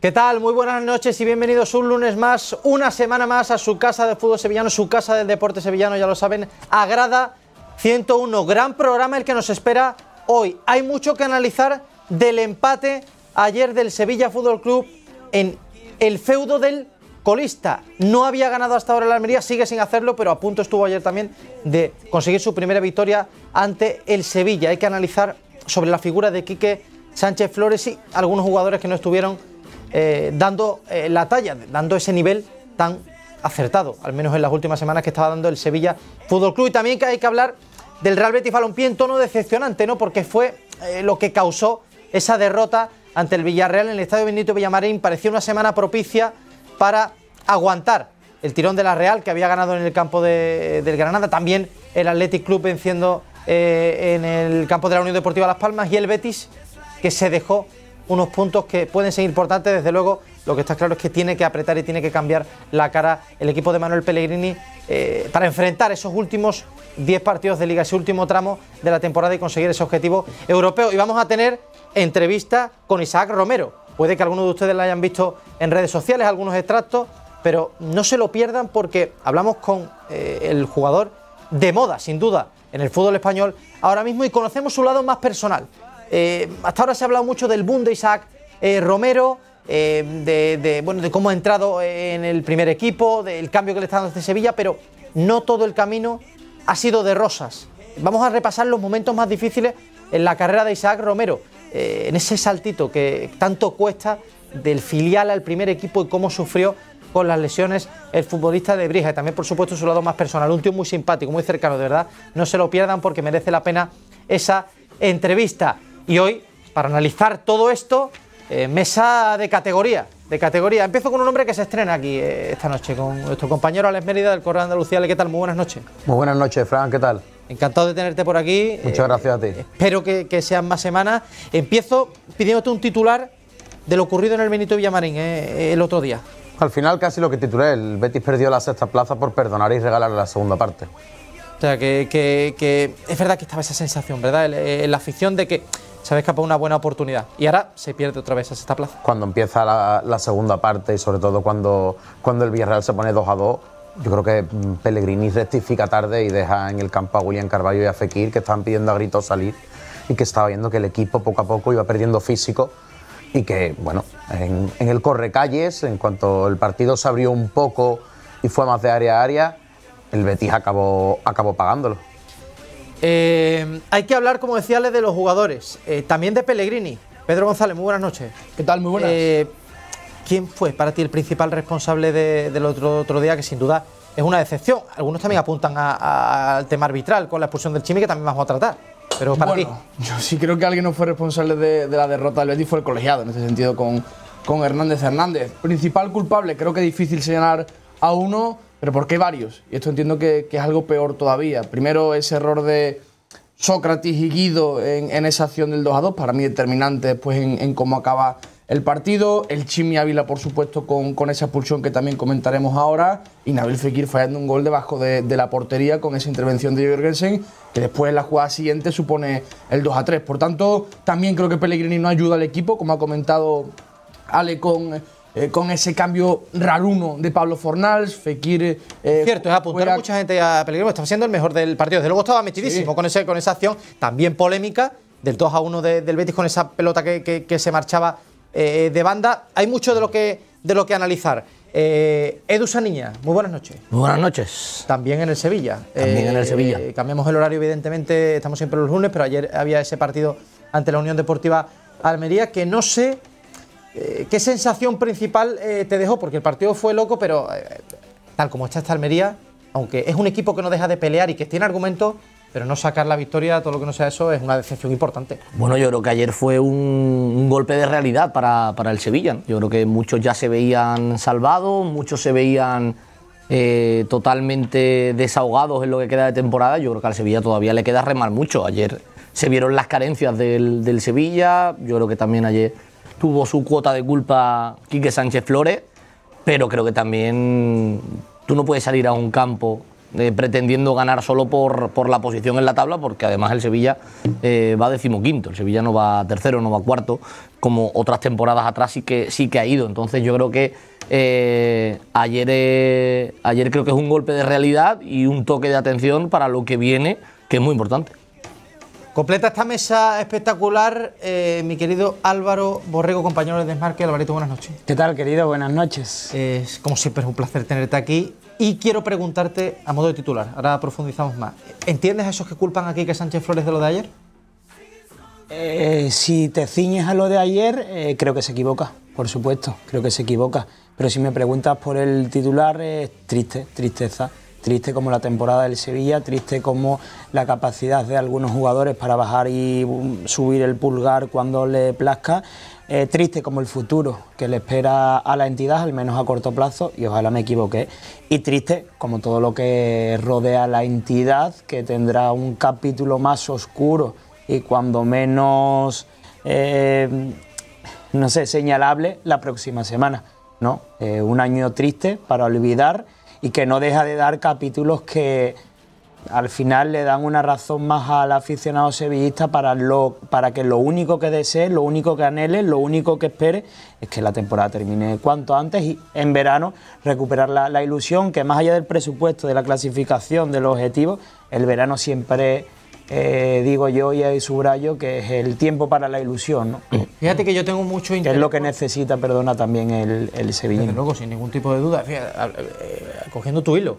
¿Qué tal? Muy buenas noches y bienvenidos un lunes más, una semana más a su casa de fútbol sevillano, su casa del deporte sevillano, ya lo saben, Agrada 101. Gran programa el que nos espera hoy. Hay mucho que analizar del empate ayer del Sevilla Fútbol Club en el feudo del colista. No había ganado hasta ahora la Almería, sigue sin hacerlo, pero a punto estuvo ayer también de conseguir su primera victoria ante el Sevilla. Hay que analizar sobre la figura de Quique Sánchez Flores y algunos jugadores que no estuvieron eh, dando eh, la talla, dando ese nivel tan acertado, al menos en las últimas semanas que estaba dando el Sevilla Fútbol Club. Y también que hay que hablar del Real Betis Balompié en tono decepcionante, ¿no? Porque fue eh, lo que causó esa derrota ante el Villarreal en el Estadio Benito Villamarín. Parecía una semana propicia para aguantar el tirón de la Real que había ganado en el campo del Granada, también el Athletic Club venciendo en el campo de la Unión Deportiva Las Palmas y el Betis que se dejó unos puntos que pueden ser importantes, desde luego lo que está claro es que tiene que apretar y tiene que cambiar la cara el equipo de Manuel Pellegrini eh, para enfrentar esos últimos 10 partidos de liga, ese último tramo de la temporada y conseguir ese objetivo europeo. Y vamos a tener entrevista con Isaac Romero. Puede que algunos de ustedes la hayan visto en redes sociales, algunos extractos, pero no se lo pierdan porque hablamos con eh, el jugador de moda, sin duda, en el fútbol español ahora mismo y conocemos su lado más personal, eh, hasta ahora se ha hablado mucho del boom de Isaac eh, Romero, eh, de, cómo ha entrado en el primer equipo, del cambio que le está dando desde Sevilla, pero no todo el camino ha sido de rosas. Vamos a repasar los momentos más difíciles en la carrera de Isaac Romero, en ese saltito que tanto cuesta del filial al primer equipo y cómo sufrió con las lesiones el futbolista de Brija y también por supuesto su lado más personal, un tío muy simpático, muy cercano, de verdad, no se lo pierdan porque merece la pena esa entrevista. Y hoy, para analizar todo esto, eh, mesa de categoría, de categoría. Empiezo con un hombre que se estrena aquí eh, esta noche, con nuestro compañero Alex Mérida del Correo Andalucía. ¿Qué tal? Muy buenas noches. Muy buenas noches, Fran, ¿qué tal? Encantado de tenerte por aquí. Muchas eh, gracias a ti. Espero que, sean más semanas. Empiezo pidiéndote un titular de lo ocurrido en el Benito Villamarín el otro día. Al final casi lo que titulé, el Betis perdió la sexta plaza por perdonar y regalar la segunda parte. O sea, que, que es verdad que estaba esa sensación, ¿verdad? La afición de que se ha escapado una buena oportunidad y ahora se pierde otra vez esta plaza. Cuando empieza la, segunda parte y sobre todo cuando, cuando el Villarreal se pone 2 a 2, yo creo que mm, Pellegrini rectifica tarde y deja en el campo a William Carballo y a Fekir que estaban pidiendo a gritos salir y que estaba viendo que el equipo poco a poco iba perdiendo físico y que, bueno, en, en el correcalles, en cuanto el partido se abrió un poco y fue más de área a área, el Betis acabó, acabó pagándolo. Eh, hay que hablar, como decía de los jugadores. Eh, también de Pellegrini. Pedro González, muy buenas noches. ¿Qué tal? Muy buenas. Eh, ¿Quién fue para ti el principal responsable del otro, otro día? Que sin duda es una decepción. Algunos también apuntan al tema arbitral con la expulsión del Chimi, que también vamos a tratar. Pero para bueno, Yo sí creo que alguien no fue responsable de, la derrota del Betis, fue el colegiado, en ese sentido, con, con Hernández Hernández. Principal culpable, creo que difícil señalar a uno pero ¿por qué varios? Y esto entiendo que, es algo peor todavía. Primero, ese error de Sócrates y Guido en, esa acción del 2 a 2, para mí determinante después en, cómo acaba el partido. El Chimi Ávila, por supuesto, con, esa expulsión que también comentaremos ahora. Y Nabil Fekir fallando un gol debajo de, la portería con esa intervención de Jürgensen, que después en la jugada siguiente supone el 2 a 3. Por tanto, también creo que Pellegrini no ayuda al equipo, como ha comentado Ale con eh, con ese cambio raruno de Pablo Fornals, Fekir... Eh, Cierto, es apuntar a mucha gente a peligro está siendo el mejor del partido. Desde luego estaba metidísimo con, con esa acción también polémica del 2 a 1 del Betis con esa pelota que, se marchaba eh, de banda. Hay mucho de lo que, de lo que analizar. Edu niña muy buenas noches. Muy buenas noches. También en el Sevilla. También en el Sevilla. cambiamos el horario, evidentemente, estamos siempre los lunes, pero ayer había ese partido ante la Unión Deportiva Almería que no sé eh, ¿Qué sensación principal eh, te dejó? Porque el partido fue loco, pero eh, tal como está esta Almería, aunque es un equipo que no deja de pelear y que tiene argumentos, pero no sacar la victoria, todo lo que no sea eso, es una decepción importante. Bueno, yo creo que ayer fue un, golpe de realidad para, el Sevilla. Yo creo que muchos ya se veían salvados, muchos se veían totalmente desahogados en lo que queda de temporada. Yo creo que al Sevilla todavía le queda remar mucho. Ayer se vieron las carencias del, del Sevilla, yo creo que también ayer tuvo su cuota de culpa Quique Sánchez Flores, pero creo que también tú no puedes salir a un campo eh, pretendiendo ganar solo por, por, la posición en la tabla, porque además el Sevilla eh, va decimoquinto, el Sevilla no va tercero, no va cuarto, como otras temporadas atrás sí que, sí que ha ido. Entonces yo creo que eh, ayer, ayer creo que es un golpe de realidad y un toque de atención para lo que viene, que es muy importante. Completa esta mesa espectacular eh, mi querido Álvaro Borrego, compañero de Desmarque. Alvarito, buenas noches. ¿Qué tal, querido? Buenas noches. Es como siempre, es un placer tenerte aquí. Y quiero preguntarte, a modo de titular, ahora profundizamos más. ¿Entiendes a esos que culpan aquí que Sánchez Flores de lo de ayer? Eh, si te ciñes a lo de ayer, eh, creo que se equivoca, por supuesto, creo que se equivoca. Pero si me preguntas por el titular, es triste, tristeza triste como la temporada del Sevilla, triste como la capacidad de algunos jugadores para bajar y um, subir el pulgar cuando le plazca, eh, triste como el futuro que le espera a la entidad, al menos a corto plazo, y ojalá me equivoqué, y triste como todo lo que rodea a la entidad, que tendrá un capítulo más oscuro y cuando menos, eh, no sé, señalable la próxima semana. ¿no? Eh, un año triste para olvidar y que no deja de dar capítulos que al final le dan una razón más al aficionado sevillista para, lo, para que lo único que desee, lo único que anhele, lo único que espere es que la temporada termine cuanto antes y en verano recuperar la, la ilusión que más allá del presupuesto, de la clasificación, del objetivo, el verano siempre eh, digo yo y subrayo, que es el tiempo para la ilusión. Fíjate que yo tengo mucho interés. es lo que necesita, perdona, también el, el Desde luego, sin ningún tipo de duda. Eh, cogiendo tu hilo.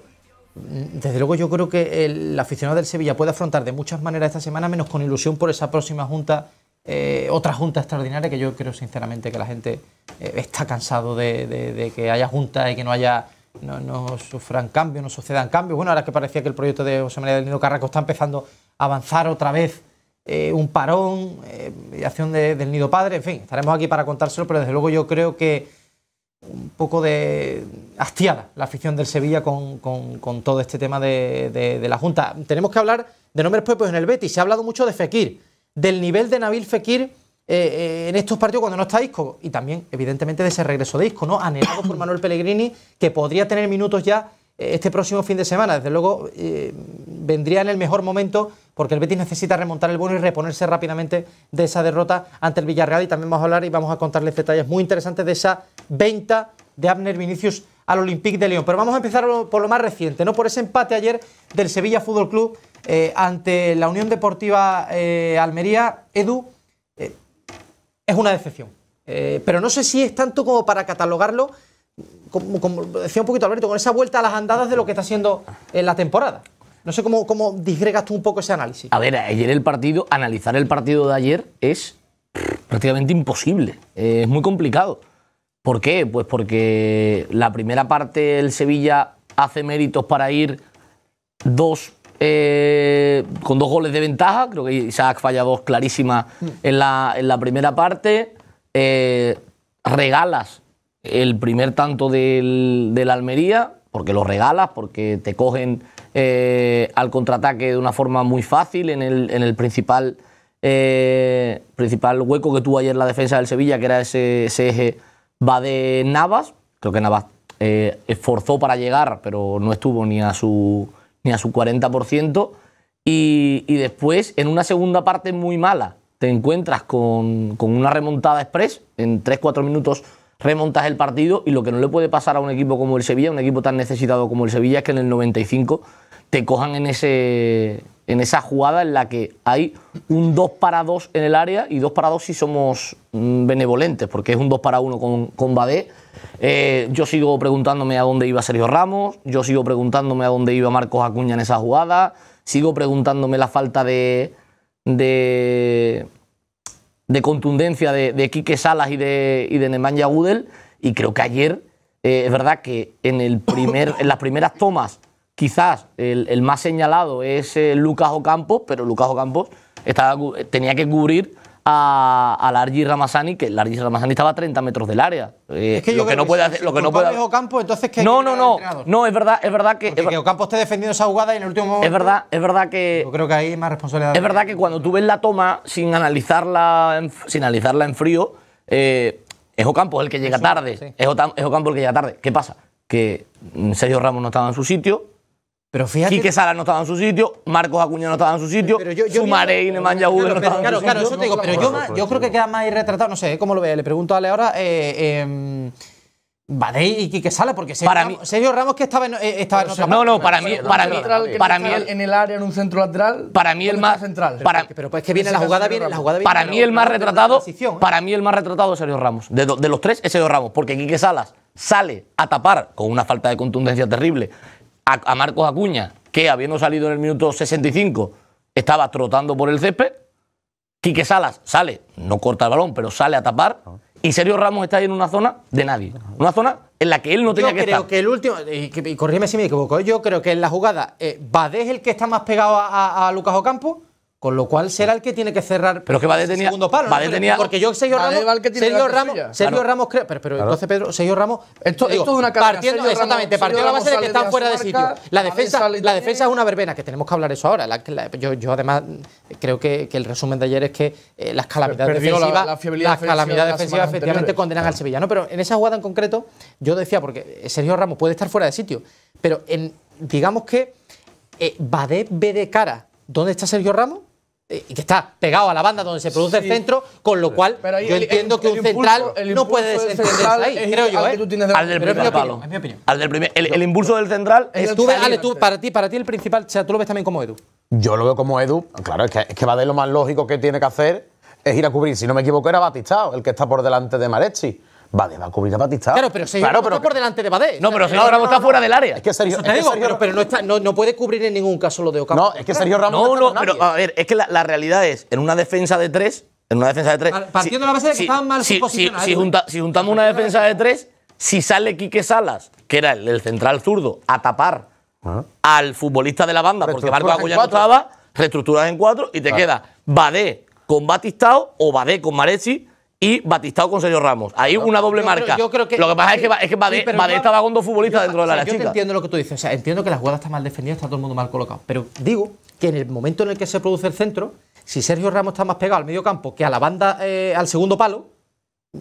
Desde luego yo creo que el aficionado del Sevilla puede afrontar de muchas maneras esta semana, menos con ilusión por esa próxima junta, eh, otra junta extraordinaria, que yo creo sinceramente que la gente está cansado de, que haya junta y que no haya no, no, sufran cambios, no sucedan cambios. Bueno, ahora que parecía que el proyecto de José María del Nido Carrasco está empezando avanzar otra vez eh, un parón, eh, acción del nido padre, en fin, estaremos aquí para contárselo, pero desde luego yo creo que un poco de hastiada la afición del Sevilla con, todo este tema de, la Junta. Tenemos que hablar de nombres propios en el Betis, se ha hablado mucho de Fekir, del nivel de Nabil Fekir eh, eh, en estos partidos cuando no está disco, y también evidentemente de ese regreso de disco, ¿no? anhelado por Manuel Pellegrini, que podría tener minutos ya este próximo fin de semana. Desde luego eh, vendría en el mejor momento porque el Betis necesita remontar el bono y reponerse rápidamente de esa derrota ante el Villarreal. Y también vamos a hablar y vamos a contarles detalles muy interesantes de esa venta de Abner Vinicius al Olympique de Lyon. Pero vamos a empezar por lo más reciente, ¿no? Por ese empate ayer del Sevilla Fútbol Club eh, ante la Unión Deportiva eh, Almería. Edu, es una decepción. pero no sé si es tanto como para catalogarlo como, decía un poquito Alberto, con esa vuelta a las andadas de lo que está haciendo en eh, la temporada. No sé cómo, cómo disgregas tú un poco ese análisis. A ver, ayer el partido, analizar el partido de ayer es prácticamente imposible. es muy complicado. ¿Por qué? Pues porque la primera parte el Sevilla hace méritos para ir dos eh, con dos goles de ventaja. Creo que Isaac falla dos clarísimas mm. en la, primera parte. Eh, regalas el primer tanto del, del Almería, porque lo regalas, porque te cogen eh, al contraataque de una forma muy fácil en el, principal, eh, principal hueco que tuvo ayer la defensa del Sevilla, que era ese, eje va de Navas. Creo que Navas eh, esforzó para llegar, pero no estuvo ni a su, ni a su 40%. Y, después, en una segunda parte muy mala, te encuentras con, con una remontada express en 3-4 minutos remontas el partido y lo que no le puede pasar a un equipo como el Sevilla, un equipo tan necesitado como el Sevilla, es que en el 95 te cojan en, ese, en esa jugada en la que hay un 2 para 2 en el área y 2 para 2 si somos mm, benevolentes, porque es un 2 para 1 con, Badé. Eh, yo sigo preguntándome a dónde iba Sergio Ramos, yo sigo preguntándome a dónde iba Marcos Acuña en esa jugada, sigo preguntándome la falta de, de de contundencia de, Quique Salas y de, y de Nemanja Gudel. Y creo que ayer, eh, es verdad que en, el primer, en las primeras tomas, quizás el, más señalado es eh, Lucas Ocampos, pero Lucas Ocampos estaba, eh, tenía que cubrir a, a Largi Ramazani, que Largi Ramazani estaba a 30 metros del área. Eh, lo, que no puede hacer, lo que no puede Ocampo, entonces que No, no, no. No, es verdad, es verdad que. Es, que Ocampo esté defendiendo esa jugada y en el último momento. Es verdad, es verdad que. Yo creo que ahí hay más responsabilidad. Es verdad que cuando tú ves la toma sin analizarla sin analizarla en frío, eh, es Ocampo el que llega tarde. es Ocampo el que llega tarde. ¿Qué pasa? Que mm, Sergio Ramos no estaba en su sitio, pero fíjate. Quique Salas no estaba en su sitio, Marcos Acuña no estaba en su sitio, pero yo, y Nemanja claro, no estaban en su sitio. eso te digo, pero yo, creo que queda más retratado, no sé, ¿cómo lo ve? Le pregunto a Ale ahora. Eh, eh y Quique Salas porque Sergio, para Ramos, mí, que estaba en, eh, No, no, para mí, para mí, en el área en un centro lateral. Para mí el más central. Para, pero, pues que viene la jugada viene, la jugada Para mí el más retratado, ¿eh? para mí el más retratado es Sergio Ramos. De, de los tres es Sergio Ramos, porque Quique Salas sale a tapar con una falta de contundencia terrible a, Marcos Acuña, que habiendo salido en el minuto 65 estaba trotando por el césped. Quique Salas sale, no corta el balón, pero sale a tapar. Y Sergio Ramos está ahí en una zona de nadie. Una zona en la que él no tenía yo que creo que el último, y, corríme si me equivoco, ¿eh? yo creo que en la jugada, eh, es el que está más pegado a, a Lucas Ocampo? Con lo cual será el que tiene que cerrar pero que va a segundo palo. Va porque yo Sergio Ramos, Sergio Ramos, Sergio Ramos creo, pero, pero entonces Pedro, Sergio Ramos, esto, es una partiendo exactamente, partiendo la base de que están fuera de sitio. La defensa, es una verbena que tenemos que hablar eso ahora. yo, además creo que, el resumen de ayer es que las calamidades defensivas, la, las calamidades defensivas efectivamente condenan al Sevilla, Pero en esa jugada en concreto yo decía porque eh, Sergio Ramos puede estar fuera de sitio, pero en digamos que eh, de ve de cara dónde está Sergio Ramos eh, y que está pegado a la banda donde se produce el centro, con lo cual yo entiendo que un central no puede desentenderse ahí, creo yo. Al del primer mi opinión. el, impulso del central es. Tú ves, para ti, para ti el principal, o sea, tú lo ves también como Edu. Yo lo veo como Edu, claro, es que, es va de lo más lógico que tiene que hacer es ir a cubrir. Si no me equivoco, era Batistao, el que está por delante de Marechi. Badé va a cubrir a Batistao. Claro, pero Sergio claro, está por delante de Badé. No, pero Sergio Ramos está fuera del área. Es que Sergio, es pero, no, está, no, puede cubrir en ningún caso lo de Ocampo. No, es que Sergio Ramos no, no, pero a ver, es que la, realidad es, en una defensa de tres, en una defensa de tres. Partiendo de la base de que si, estaban mal si, posicionados. ¿eh? Si, juntamos una defensa de tres, si sale Quique Salas, que era el, el central zurdo, a tapar ah. al futbolista de la banda, porque Barco Agulla no estaba, reestructuras en cuatro y te ah. queda Badé con Batistao o Badé con Maresi y Batistao con Sergio Ramos. Ahí una doble marca. yo creo que, lo que pasa es que, es que va estaba con dos futbolistas dentro de la, o Yo entiendo lo que tú dices. O sea, entiendo que la jugada está mal defendida, está todo el mundo mal colocado. Pero digo que en el momento en el que se produce el centro, si Sergio Ramos está más pegado al medio campo que a la banda, eh, al segundo palo,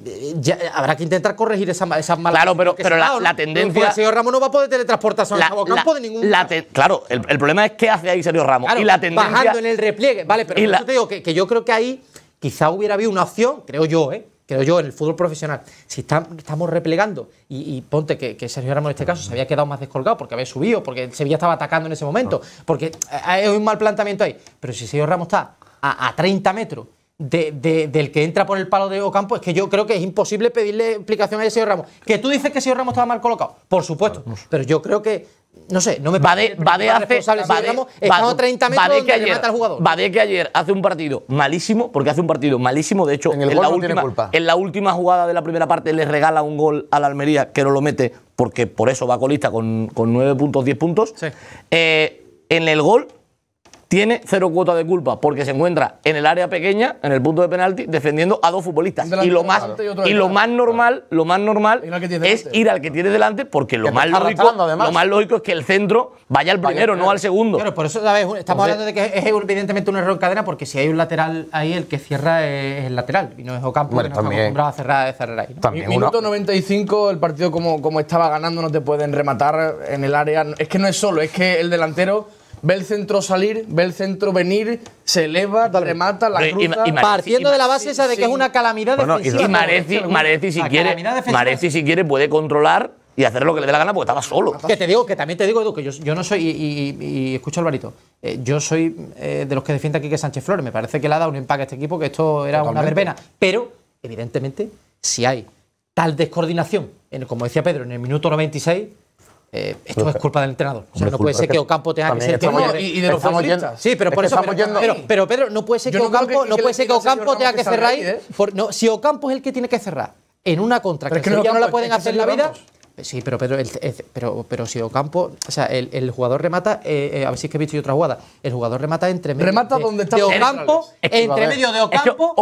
eh, eh, habrá que intentar corregir esas esa malas Claro, pero, la, tendencia. el Sergio Ramos no va a poder teletransportarse al Campo de ningún. claro, el, problema es qué hace ahí Sergio Ramos. y la tendencia. Bajando en el repliegue. Vale, pero yo te digo que, yo creo que ahí quizá hubiera habido una opción, creo yo, ¿eh? creo yo, en el fútbol profesional. Si estamos replegando, y, ponte que, que, Sergio Ramos en este caso se había quedado más descolgado porque había subido, porque Sevilla estaba atacando en ese momento, porque eh, hay un mal planteamiento ahí. Pero si Sergio Ramos está a, 30 metros del que entra por el palo de Ocampo, es que yo creo que es imposible pedirle explicación a ese Ramos. Que tú dices que Sergio Ramos estaba mal colocado, por supuesto, pero yo creo que no sé, no me Bade, Bade hace Estamos 30 metros que ayer, mata que ayer hace un partido malísimo, porque hace un partido malísimo, de hecho, en, la última, en la última jugada de la primera parte le regala un gol al Almería que no lo mete, porque por eso va colista con, con 9 puntos, 10 puntos. Eh, en el gol tiene cero cuota de culpa porque se encuentra en el área pequeña, en el punto de penalti, defendiendo a dos futbolistas. Y lo más, y lo más normal, lo más normal es ir al que tiene delante porque lo más, lógico, es que el centro vaya al primero, no al segundo. Claro, por eso estamos hablando de que es evidentemente un error en cadena porque si hay un lateral ahí, el que cierra es el lateral y no es Ocampo bueno, que nos también, a cerrar, ahí. Minuto 95, el partido como, como estaba ganando no te pueden rematar en el área. Es que no es solo, es que el delantero ve el centro salir, ve el centro venir, se eleva, remata, la partiendo de la base esa de que es una calamidad defensiva. Y Mareci, si quiere, puede controlar y hacer lo que le dé la gana porque estaba solo. Que te digo, que también te digo, Edu, que yo, no soy, y, escucha Alvarito, eh, yo soy eh, de los que defiende a que Sánchez Flores, me parece que le ha dado un empaque a este equipo, que esto era una verbena, pero evidentemente si hay tal descoordinación, como decía Pedro, en el minuto 96 eh, esto es culpa del entrenador. no puede ser que Ocampo tenga que ser que... Y, de los Sí, pero por eso. Pero, Pedro, no puede ser que Ocampo, no puede ser que Ocampo tenga que cerrar ahí. ¿eh? no, si Ocampo es el que tiene que cerrar en una contra que, no, ya no la pueden hacer en la vida. Sí, pero Pedro, pero, pero si Ocampo, o sea, el, jugador remata, eh, eh, a ver si es que he visto yo otra jugada, el jugador remata entre medio remata donde está Ocampo, entre medio de Ocampo,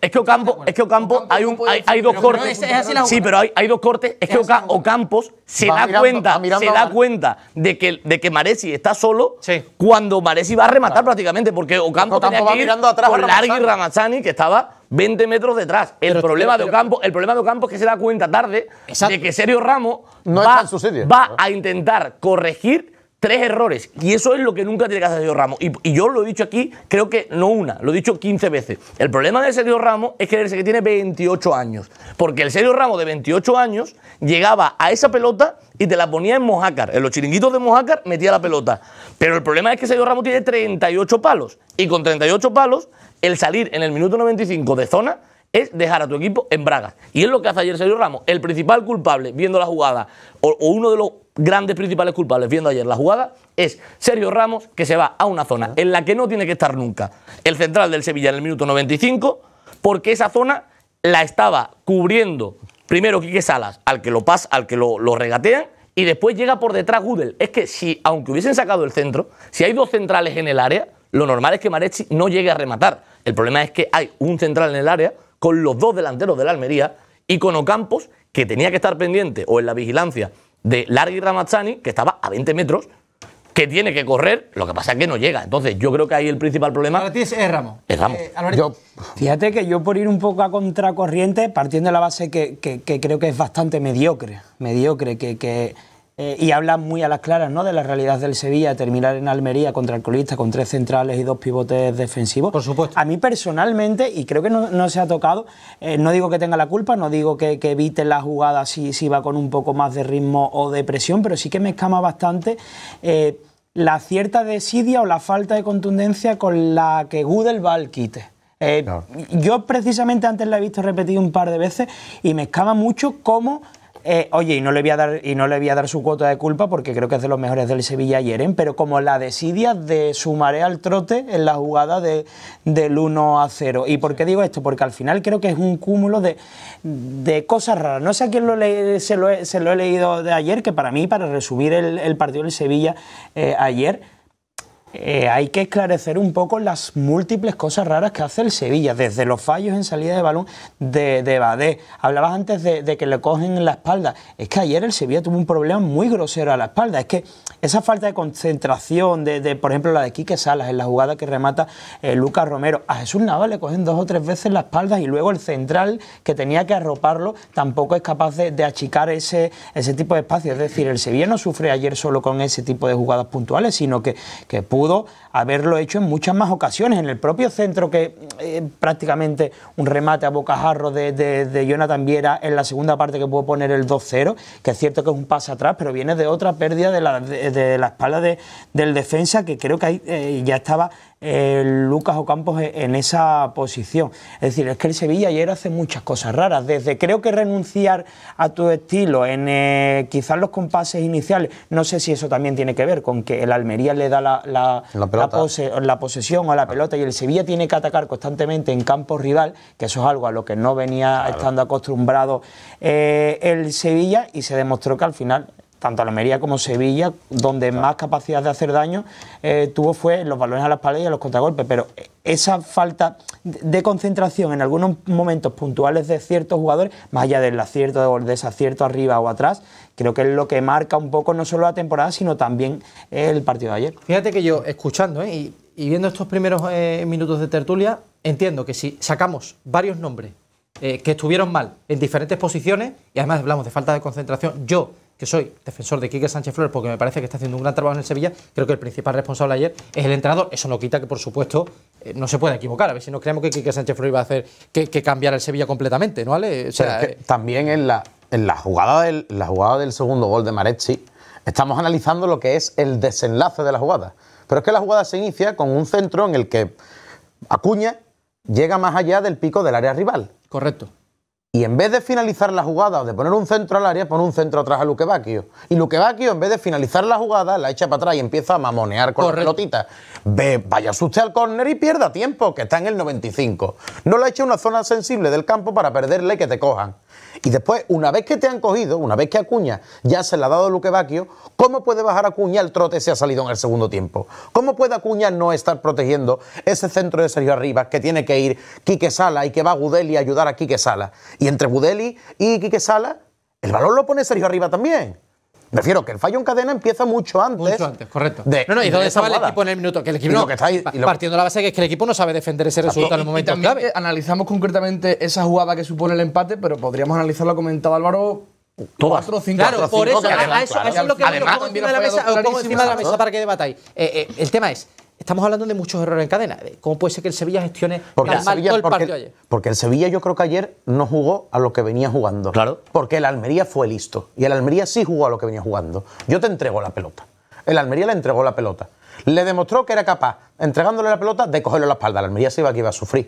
es que Ocampo, es que Ocampo, hay, un, hay, dos cortes, sí, pero hay, dos cortes, es que Ocampo se da cuenta, se da cuenta de que, de que Maresi está solo cuando Maresi va a rematar prácticamente, porque Ocampo, tenía que mirando atrás con Largui Ramazzani que estaba 20 metros detrás. El problema de Ocampo, el problema de Ocampo es que se da cuenta tarde de que Sergio Ramos va, a intentar corregir tres errores. Y eso es lo que nunca tiene que hacer Sergio Ramos. Y, yo lo he dicho aquí, creo que no una, lo he dicho 15 veces. El problema de Sergio Ramos es que que tiene 28 años. Porque el Sergio Ramos de 28 años llegaba a esa pelota y te la ponía en Mojácar. En los chiringuitos de Mojácar metía la pelota. Pero el problema es que Sergio Ramos tiene 38 palos. Y con 38 palos el salir en el minuto 95 de zona es dejar a tu equipo en Braga. Y es lo que hace ayer Sergio Ramos. El principal culpable viendo la jugada, o, uno de los grandes principales culpables viendo ayer la jugada, es Sergio Ramos, que se va a una zona en la que no tiene que estar nunca el central del Sevilla en el minuto 95, porque esa zona la estaba cubriendo primero Quique Salas, al que lo pasa, al que lo, lo regatean, y después llega por detrás Gudel. Es que si, aunque hubiesen sacado el centro, si hay dos centrales en el área, lo normal es que Marechi no llegue a rematar. El problema es que hay un central en el área con los dos delanteros de la Almería y con Ocampos, que tenía que estar pendiente o en la vigilancia de Largui Ramazzani, que estaba a 20 metros, que tiene que correr, lo que pasa es que no llega. Entonces, yo creo que ahí el principal problema. Para ti es Ramos. Eh, fíjate que yo, por ir un poco a contracorriente, partiendo de la base que, creo que es bastante mediocre, mediocre, que eh, y habla muy a las claras ¿no? de la realidad del Sevilla, terminar en Almería contra el colista con tres centrales y dos pivotes defensivos. Por supuesto. A mí personalmente, y creo que no, se ha tocado, eh, no digo que tenga la culpa, no digo que, evite la jugada si, si, va con un poco más de ritmo o de presión, pero sí que me escama bastante. Eh, la cierta desidia o la falta de contundencia con la que Gudel va al quite. Yo precisamente antes la he visto repetida un par de veces y me escama mucho cómo eh, oye, y no, le voy a dar, y no le voy a dar su cuota de culpa porque creo que es de los mejores del Sevilla ayer, ¿eh? pero como la desidia de su al trote en la jugada de, del 1 a 0. ¿Y por qué digo esto? Porque al final creo que es un cúmulo de, cosas raras. No sé a quién lo se, lo he, leído de ayer, que para mí, para resumir el, partido del Sevilla eh, ayer, eh, hay que esclarecer un poco las múltiples cosas raras que hace el Sevilla, desde los fallos en salida de balón de, de Hablabas antes de, que le cogen en la espalda. Es que ayer el Sevilla tuvo un problema muy grosero a la espalda. Es que esa falta de concentración, de, por ejemplo, la de Quique Salas en la jugada que remata eh, Lucas Romero, a Jesús Navas le cogen dos o tres veces la espalda y luego el central que tenía que arroparlo tampoco es capaz de, achicar ese, ese tipo de espacio. Es decir, el Sevilla no sufre ayer solo con ese tipo de jugadas puntuales, sino que, que pudo haberlo hecho en muchas más ocasiones, en el propio centro que eh, prácticamente un remate a bocajarro de, de, de, Jonathan Viera en la segunda parte que pudo poner el 2-0, que es cierto que es un paso atrás, pero viene de otra pérdida de la, de, la espalda del defensa que creo que ahí, eh, ya estaba Lucas Ocampos e- en esa posición. Es decir, es que el Sevilla ayer hace muchas cosas raras. Desde creo que renunciar a tu estilo en eh, quizás los compases iniciales, no sé si eso también tiene que ver con que el Almería le da la, la, posesión o la ah. pelota y el Sevilla tiene que atacar constantemente en campo rival, que eso es algo a lo que no venía estando acostumbrado eh, el Sevilla y se demostró que al final tanto Almería como Sevilla, donde más capacidad de hacer daño eh, tuvo fue los balones a las paredes y los contragolpes, pero esa falta de concentración en algunos momentos puntuales de ciertos jugadores, más allá del acierto o desacierto arriba o atrás, creo que es lo que marca un poco no solo la temporada, sino también el partido de ayer. Fíjate que yo, escuchando eh, y, viendo estos primeros eh, minutos de tertulia, entiendo que si sacamos varios nombres que estuvieron mal en diferentes posiciones, y además hablamos de falta de concentración, yo que soy defensor de Quique Sánchez Flores porque me parece que está haciendo un gran trabajo en el Sevilla, creo que el principal responsable ayer es el entrenador. Eso no quita que, por supuesto, eh, no se puede equivocar. A ver si no creemos que Quique Sánchez Flores va a hacer que, cambiar el Sevilla completamente, ¿no, vale? Eh, también en la, en la, jugada del, la jugada del segundo gol de Marechi estamos analizando lo que es el desenlace de la jugada. Pero es que la jugada se inicia con un centro en el que Acuña llega más allá del pico del área rival. Correcto. Y en vez de finalizar la jugada o de poner un centro al área, pone un centro atrás a Luquevaquio. Y Luquevaquio, en vez de finalizar la jugada, la echa para atrás y empieza a mamonear con la pelotita. Ve, vaya usted al córner y pierda tiempo, que está en el 95. No la echa una zona sensible del campo para perderle y que te cojan. Y después, una vez que te han cogido, una vez que Acuña ya se le ha dado Luque ¿cómo puede bajar Acuña el trote si ha salido en el segundo tiempo? ¿Cómo puede Acuña no estar protegiendo ese centro de Sergio Arriba que tiene que ir Quique Sala y que va Gudeli a ayudar a Quique Sala? Y entre Gudeli y Quique Sala, el balón lo pone Sergio Arriba también prefiero refiero que el fallo en cadena empieza mucho antes. Mucho antes, correcto. no, no, y dónde estaba el equipo en el minuto. Que el equipo no, que está partiendo la base que es que el equipo no sabe defender ese resultado en el momento Analizamos concretamente esa jugada que supone el empate, pero podríamos analizarlo, comentaba Álvaro, Todas. Cuatro, cinco, claro, cuatro, por eso, a, eso, eso, es lo que encima de la mesa, de la mesa para que debatáis. Eh, eh, el tema es, Estamos hablando de muchos errores en cadena. ¿Cómo puede ser que el Sevilla gestione el mal todo porque, partido ayer? Porque el Sevilla yo creo que ayer no jugó a lo que venía jugando. Claro. Porque el Almería fue listo. Y el Almería sí jugó a lo que venía jugando. Yo te entrego la pelota. El Almería le entregó la pelota. Le demostró que era capaz, entregándole la pelota, de cogerle la espalda. El Almería se iba que iba a sufrir.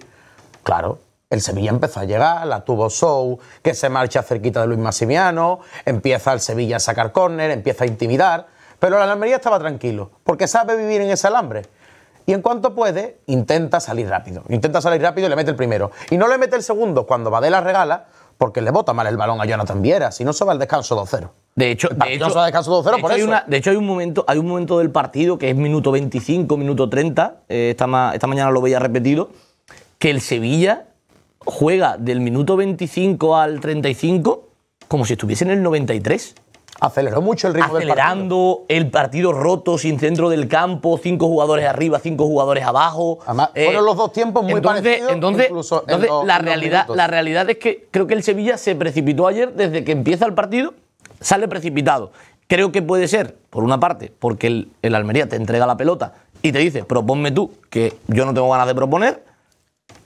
Claro, el Sevilla empezó a llegar, la tuvo Sou, que se marcha cerquita de Luis Massimiano, empieza el Sevilla a sacar córner, empieza a intimidar. Pero el Almería estaba tranquilo, porque sabe vivir en ese alambre y en cuanto puede, intenta salir rápido. Intenta salir rápido y le mete el primero. Y no le mete el segundo cuando la regala, porque le bota mal el balón a Jonathan Viera, si no se va al descanso 2-0. De hecho, Hay de hecho, hay un, momento, hay un momento del partido que es minuto 25, minuto 30, eh, esta mañana lo veía repetido, que el Sevilla juega del minuto 25 al 35 como si estuviese en el 93. Aceleró mucho el ritmo del partido. el partido roto, sin centro del campo, cinco jugadores arriba, cinco jugadores abajo. Eh, fueron los dos tiempos muy parecidos. Entonces, la, realidad, la realidad es que creo que el Sevilla se precipitó ayer desde que empieza el partido, sale precipitado. Creo que puede ser, por una parte, porque el, Almería te entrega la pelota y te dice, proponme tú, que yo no tengo ganas de proponer.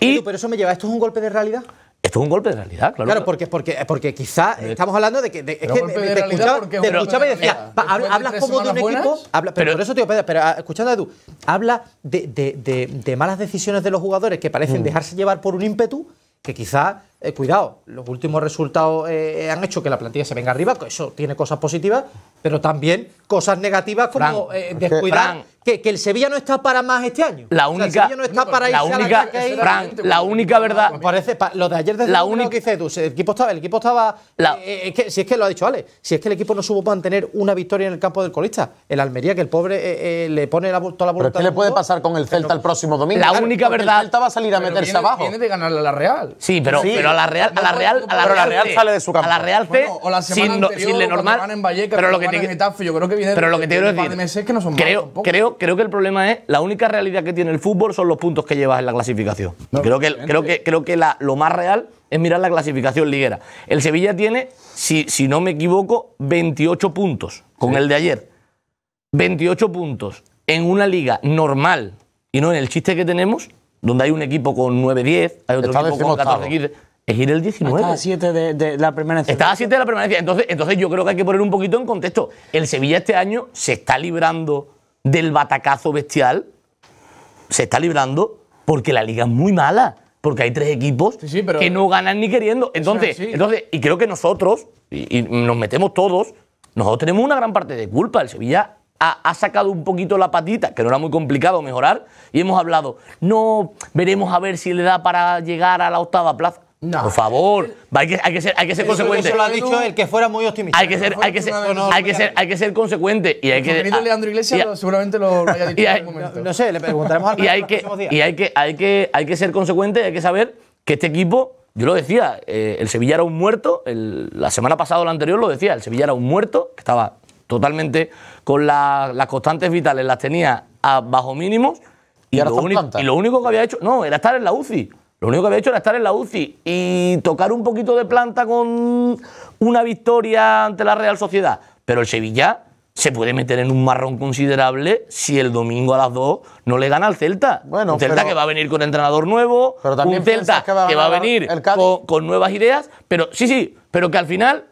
Y, pero eso me lleva, ¿esto es un golpe de realidad? Esto es un golpe de realidad, claro. Claro, porque, porque, porque quizá eh, estamos hablando de que. es que te, escuchaba, escuchaba y decía, ah, hablas como de un equipo. pero, por eso, tío, pero ah, escuchando a Edu, habla de, de, malas decisiones de los jugadores que parecen mm. dejarse llevar por un ímpetu que quizá eh, cuidado, los últimos resultados eh, eh, han hecho que la plantilla se venga arriba, eso tiene cosas positivas, pero también cosas negativas como descuidar que, el Sevilla no está para más este año. La única, para la la única verdad. parece, lo de ayer desde que el equipo estaba, el equipo estaba si es que lo ha dicho Ale, si es que el equipo no supo mantener una victoria en el campo del colista, el Almería que el pobre le pone la, toda la voluntad. ¿Qué le puede pasar con el Celta el próximo domingo? La única verdad. El Celta va a salir a meterse abajo. Tiene que ganarle a la Real. sí, pero a la Real, a la Real, a la sale de su A la Real la semana sin, pero lo que creo que que quiero no son creo, creo, que el problema es la única realidad que tiene el fútbol son los puntos que llevas en la clasificación. creo que creo que creo que lo más real es mirar la clasificación liguera. El Sevilla tiene, si, si no me equivoco, 28 puntos con el de ayer. 28 puntos en una liga normal y no en el chiste que tenemos, donde hay un equipo con 9-10, hay otro equipo con 14-15 es ir el 19. Ah, estaba a 7 de, la permanencia. Estaba 7 de la permanencia. Entonces, entonces yo creo que hay que poner un poquito en contexto. El Sevilla este año se está librando del batacazo bestial. Se está librando porque la liga es muy mala. Porque hay tres equipos que no ganan ni queriendo. Entonces, entonces y creo que nosotros, y, nos metemos todos, nosotros tenemos una gran parte de culpa. El Sevilla ha sacado un poquito la patita, que no era muy complicado mejorar, y hemos hablado, no veremos a ver si le da para llegar a la octava plaza no. Por favor, hay que, ser, hay que ser consecuente. Eso lo ha dicho el que fuera muy optimista. Hay que ser, hay que ser, hay que ser, hay que ser consecuente y hay que. Ah, Leandro Iglesias seguramente lo, haya dicho en algún momento. No, sé, le preguntaremos al y hay que, Y hay que, hay que, hay que ser consecuente, hay que saber que este equipo, yo lo decía, eh, el Sevilla era un muerto. El, la semana pasada o la anterior lo decía, el Sevilla era un muerto que estaba totalmente con las constantes vitales, las tenía a bajo mínimo Y, y lo único que había hecho, no, era estar en la UCI. Lo único que había hecho era estar en la UCI y tocar un poquito de planta con una victoria ante la Real Sociedad. Pero el Sevilla se puede meter en un marrón considerable si el domingo a las 2 no le gana al Celta. Bueno, Celta que va a venir con entrenador nuevo, un Celta que va, a venir con, nuevas ideas, pero sí, sí, pero que al final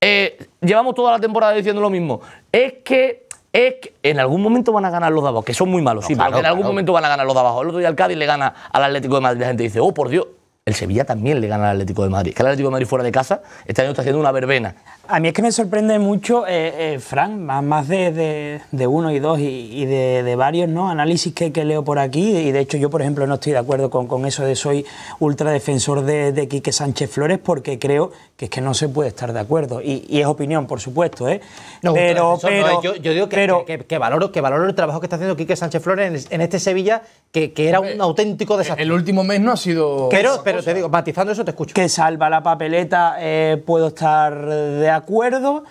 eh, llevamos toda la temporada diciendo lo mismo. Es que es que en algún momento van a ganar los de abajo, que son muy malos, sí, en algún momento van a ganar los de abajo. El otro día el Cádiz le gana al Atlético de Madrid. La gente dice, oh, por Dios, el Sevilla también le gana al Atlético de Madrid. Que el Atlético de Madrid fuera de casa este año está haciendo una verbena. A mí es que me sorprende mucho, eh, eh, Fran, más, de, uno y dos y, de, varios ¿no? análisis que, leo por aquí. Y de hecho, yo, por ejemplo, no estoy de acuerdo con, eso de soy ultradefensor de, de Quique Sánchez Flores, porque creo que es que no se puede estar de acuerdo. Y, es opinión, por supuesto. ¿eh? pero, yo, digo que, valoro, que valoro el trabajo que está haciendo Quique Sánchez Flores en, este Sevilla, que, era un auténtico desastre. El último mes no ha sido digo, matizando eso te escucho. Que salva la papeleta, eh, puedo estar de acuerdo.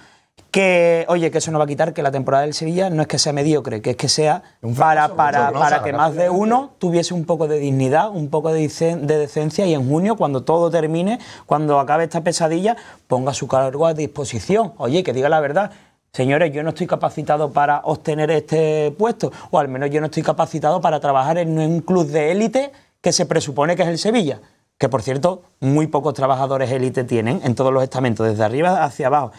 Que, oye, que eso no va a quitar que la temporada del Sevilla no es que sea mediocre, que es que sea para, para, para que más de uno tuviese un poco de dignidad, un poco de, de decencia y en junio, cuando todo termine, cuando acabe esta pesadilla, ponga su cargo a disposición. Oye, que diga la verdad, Señores, yo no estoy capacitado para obtener este puesto, o al menos yo no estoy capacitado para trabajar en un club de élite que se presupone que es el Sevilla que por cierto muy pocos trabajadores élite tienen en todos los estamentos, desde arriba hacia abajo.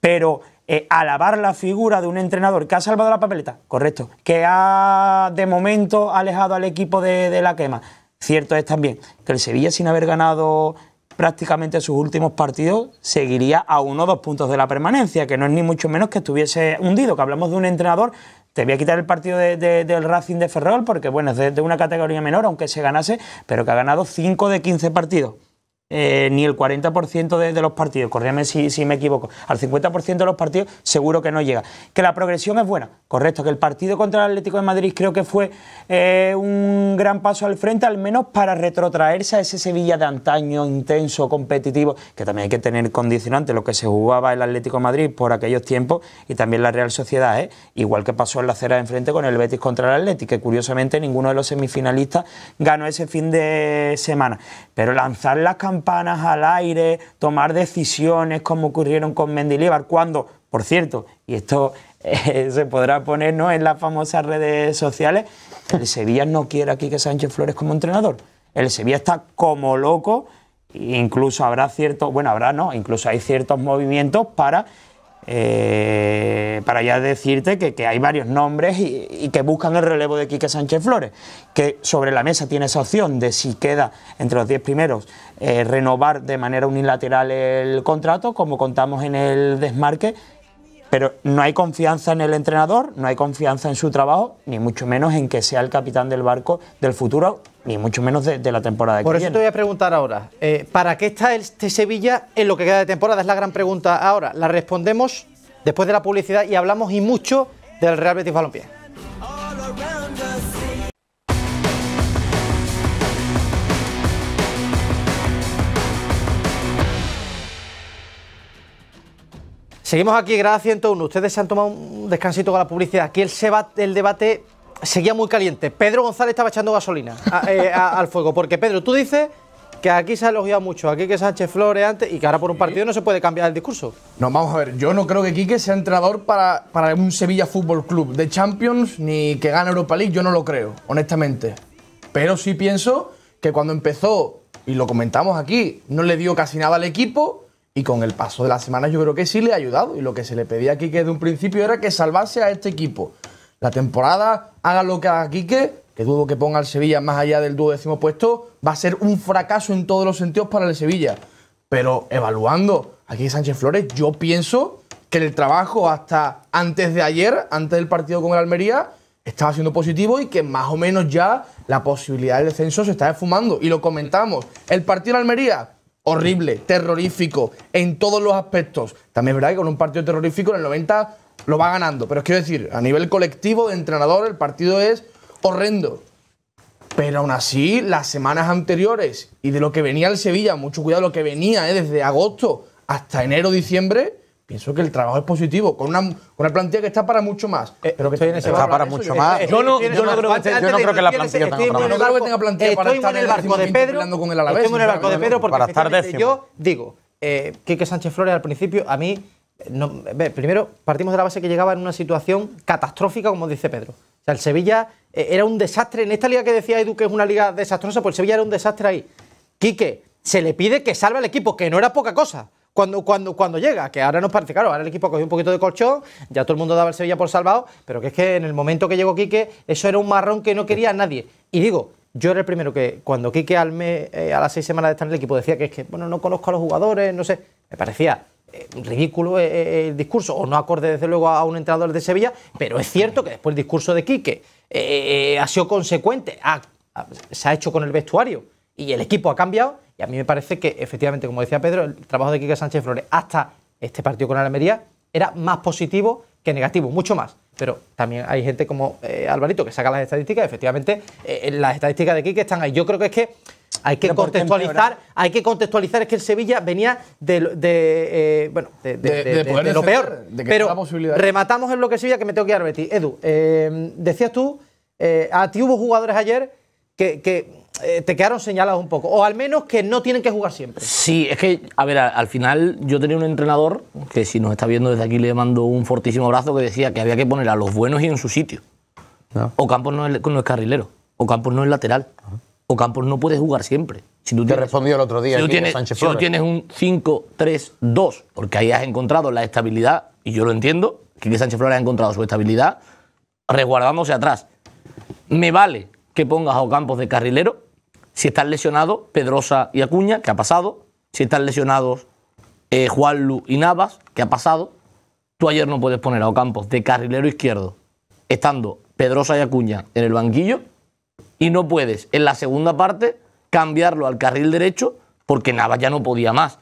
Pero eh, alabar la figura de un entrenador que ha salvado la papeleta, correcto, que ha de momento alejado al equipo de, de la quema. Cierto es también que el Sevilla, sin haber ganado prácticamente sus últimos partidos, seguiría a uno o dos puntos de la permanencia, que no es ni mucho menos que estuviese hundido, que hablamos de un entrenador te voy a quitar el partido de, del Racing de Ferrol porque, bueno, es de, de, una categoría menor, aunque se ganase, pero que ha ganado 5 de 15 partidos. Eh, ni el 40% de, los partidos, corríame si, me equivoco, al 50% de los partidos seguro que no llega. Que la progresión es buena, correcto, que el partido contra el Atlético de Madrid creo que fue eh, un gran paso al frente, al menos para retrotraerse a ese Sevilla de antaño, intenso, competitivo, que también hay que tener condicionante lo que se jugaba el Atlético de Madrid por aquellos tiempos y también la Real Sociedad, ¿eh? igual que pasó en la acera de enfrente con el Betis contra el Atlético, que curiosamente ninguno de los semifinalistas ganó ese fin de semana. Pero lanzar las campañas campanas al aire, tomar decisiones como ocurrieron con Mendilibar, cuando, por cierto, y esto eh, se podrá poner en las famosas redes sociales, el Sevilla no quiere aquí que Sánchez Flores como entrenador. El Sevilla está como loco, incluso habrá cierto bueno, habrá no, incluso hay ciertos movimientos para eh, para ya decirte que, hay varios nombres y, que buscan el relevo de Quique Sánchez Flores, que sobre la mesa tiene esa opción de si queda entre los 10 primeros eh, renovar de manera unilateral el contrato, como contamos en el desmarque, pero no hay confianza en el entrenador, no hay confianza en su trabajo, ni mucho menos en que sea el capitán del barco del futuro ni mucho menos de, la temporada Por eso te voy a preguntar ahora, eh, ¿para qué está este Sevilla en lo que queda de temporada? Es la gran pregunta ahora. La respondemos después de la publicidad y hablamos y mucho del Real Betis Balompié. Seguimos aquí, gracias 101. Ustedes se han tomado un descansito con la publicidad. Aquí el debate seguía muy caliente. Pedro González estaba echando gasolina eh, al fuego, porque Pedro, tú dices que aquí se ha elogiado mucho a Quique Sánchez Flores antes y que ahora por un partido no se puede cambiar el discurso. No, vamos a ver, yo no creo que Quique sea entrenador para, un Sevilla Fútbol Club de Champions ni que gane Europa League, yo no lo creo, honestamente. Pero sí pienso que cuando empezó, y lo comentamos aquí, no le dio casi nada al equipo y con el paso de la semana yo creo que sí le ha ayudado y lo que se le pedía a Quique de un principio era que salvase a este equipo. La temporada, haga lo que haga Quique, que dudo que ponga al Sevilla más allá del duodécimo puesto, va a ser un fracaso en todos los sentidos para el Sevilla. Pero evaluando aquí Sánchez Flores, yo pienso que el trabajo hasta antes de ayer, antes del partido con el Almería, estaba siendo positivo y que más o menos ya la posibilidad del descenso se está esfumando. Y lo comentamos. El partido en Almería, horrible, terrorífico, en todos los aspectos. También es verdad que con un partido terrorífico en el 90 lo va ganando. Pero quiero decir, a nivel colectivo de entrenador, el partido es horrendo. Pero aún así, las semanas anteriores y de lo que venía el Sevilla, mucho cuidado, lo que venía eh, desde agosto hasta enero, diciembre, pienso que el trabajo es positivo, con una, con una plantilla que está para mucho más. Eh, pero que está, está para, para mucho más. Yo no, yo no creo, que, yo no creo que la plantilla tenga para No creo que tenga plantilla para estar en el barco de Pedro. Con el Alavés, estoy en el barco de Pedro porque para estar yo digo, eh, Quique Sánchez Flores al principio, a mí no, primero, partimos de la base que llegaba en una situación catastrófica, como dice Pedro. O sea, el Sevilla eh, era un desastre. En esta liga que decía Edu que es una liga desastrosa, pues el Sevilla era un desastre ahí. Quique, se le pide que salve al equipo, que no era poca cosa. Cuando, cuando, cuando llega, que ahora nos parece, claro, ahora el equipo cogió un poquito de colchón, ya todo el mundo daba el Sevilla por salvado, pero que es que en el momento que llegó Quique, eso era un marrón que no quería nadie. Y digo, yo era el primero que cuando Quique Alme eh, a las seis semanas de estar en el equipo decía que es que, bueno, no conozco a los jugadores, no sé, me parecía eh, ridículo eh, eh, el discurso, o no acorde desde luego a un entrenador de Sevilla, pero es cierto que después el discurso de Quique ha sido consecuente, se ha hecho con el vestuario y el equipo ha cambiado, y a mí me parece que efectivamente, como decía Pedro, el trabajo de Quique Sánchez Flores hasta este partido con Almería era más positivo que negativo, mucho más. Pero también hay gente como Alvarito que saca las estadísticas, efectivamente las estadísticas de Quique están ahí. Yo creo que es que hay que contextualizar, hay que contextualizar es que el Sevilla venía de, eh, bueno, de, lo peor. pero rematamos en lo que Sevilla que me tengo que ir a Edu, eh, decías tú, eh, a ti hubo jugadores ayer que, te quedaron señalados un poco, o al menos que no tienen que jugar siempre. Sí, es que, a ver, al final yo tenía un entrenador que si nos está viendo desde aquí le mando un fortísimo abrazo que decía que había que poner a los buenos y en su sitio. Ah. O Campos no es, carrilero, o Campos no es lateral. Ah. Ocampos no puede jugar siempre. Si tú te respondió el otro día tú tienes, un 5-3-2, porque ahí has encontrado la estabilidad, y yo lo entiendo, que Sánchez Flores ha encontrado su estabilidad resguardándose atrás. Me vale que pongas a Ocampos de carrilero si están lesionados Pedrosa y Acuña, que ha pasado, si están lesionados eh, Juan Lu y Navas, que ha pasado. Tú ayer no puedes poner a Ocampos de carrilero izquierdo, estando Pedrosa y Acuña en el banquillo y no puedes en la segunda parte cambiarlo al carril derecho porque Navas ya no podía más.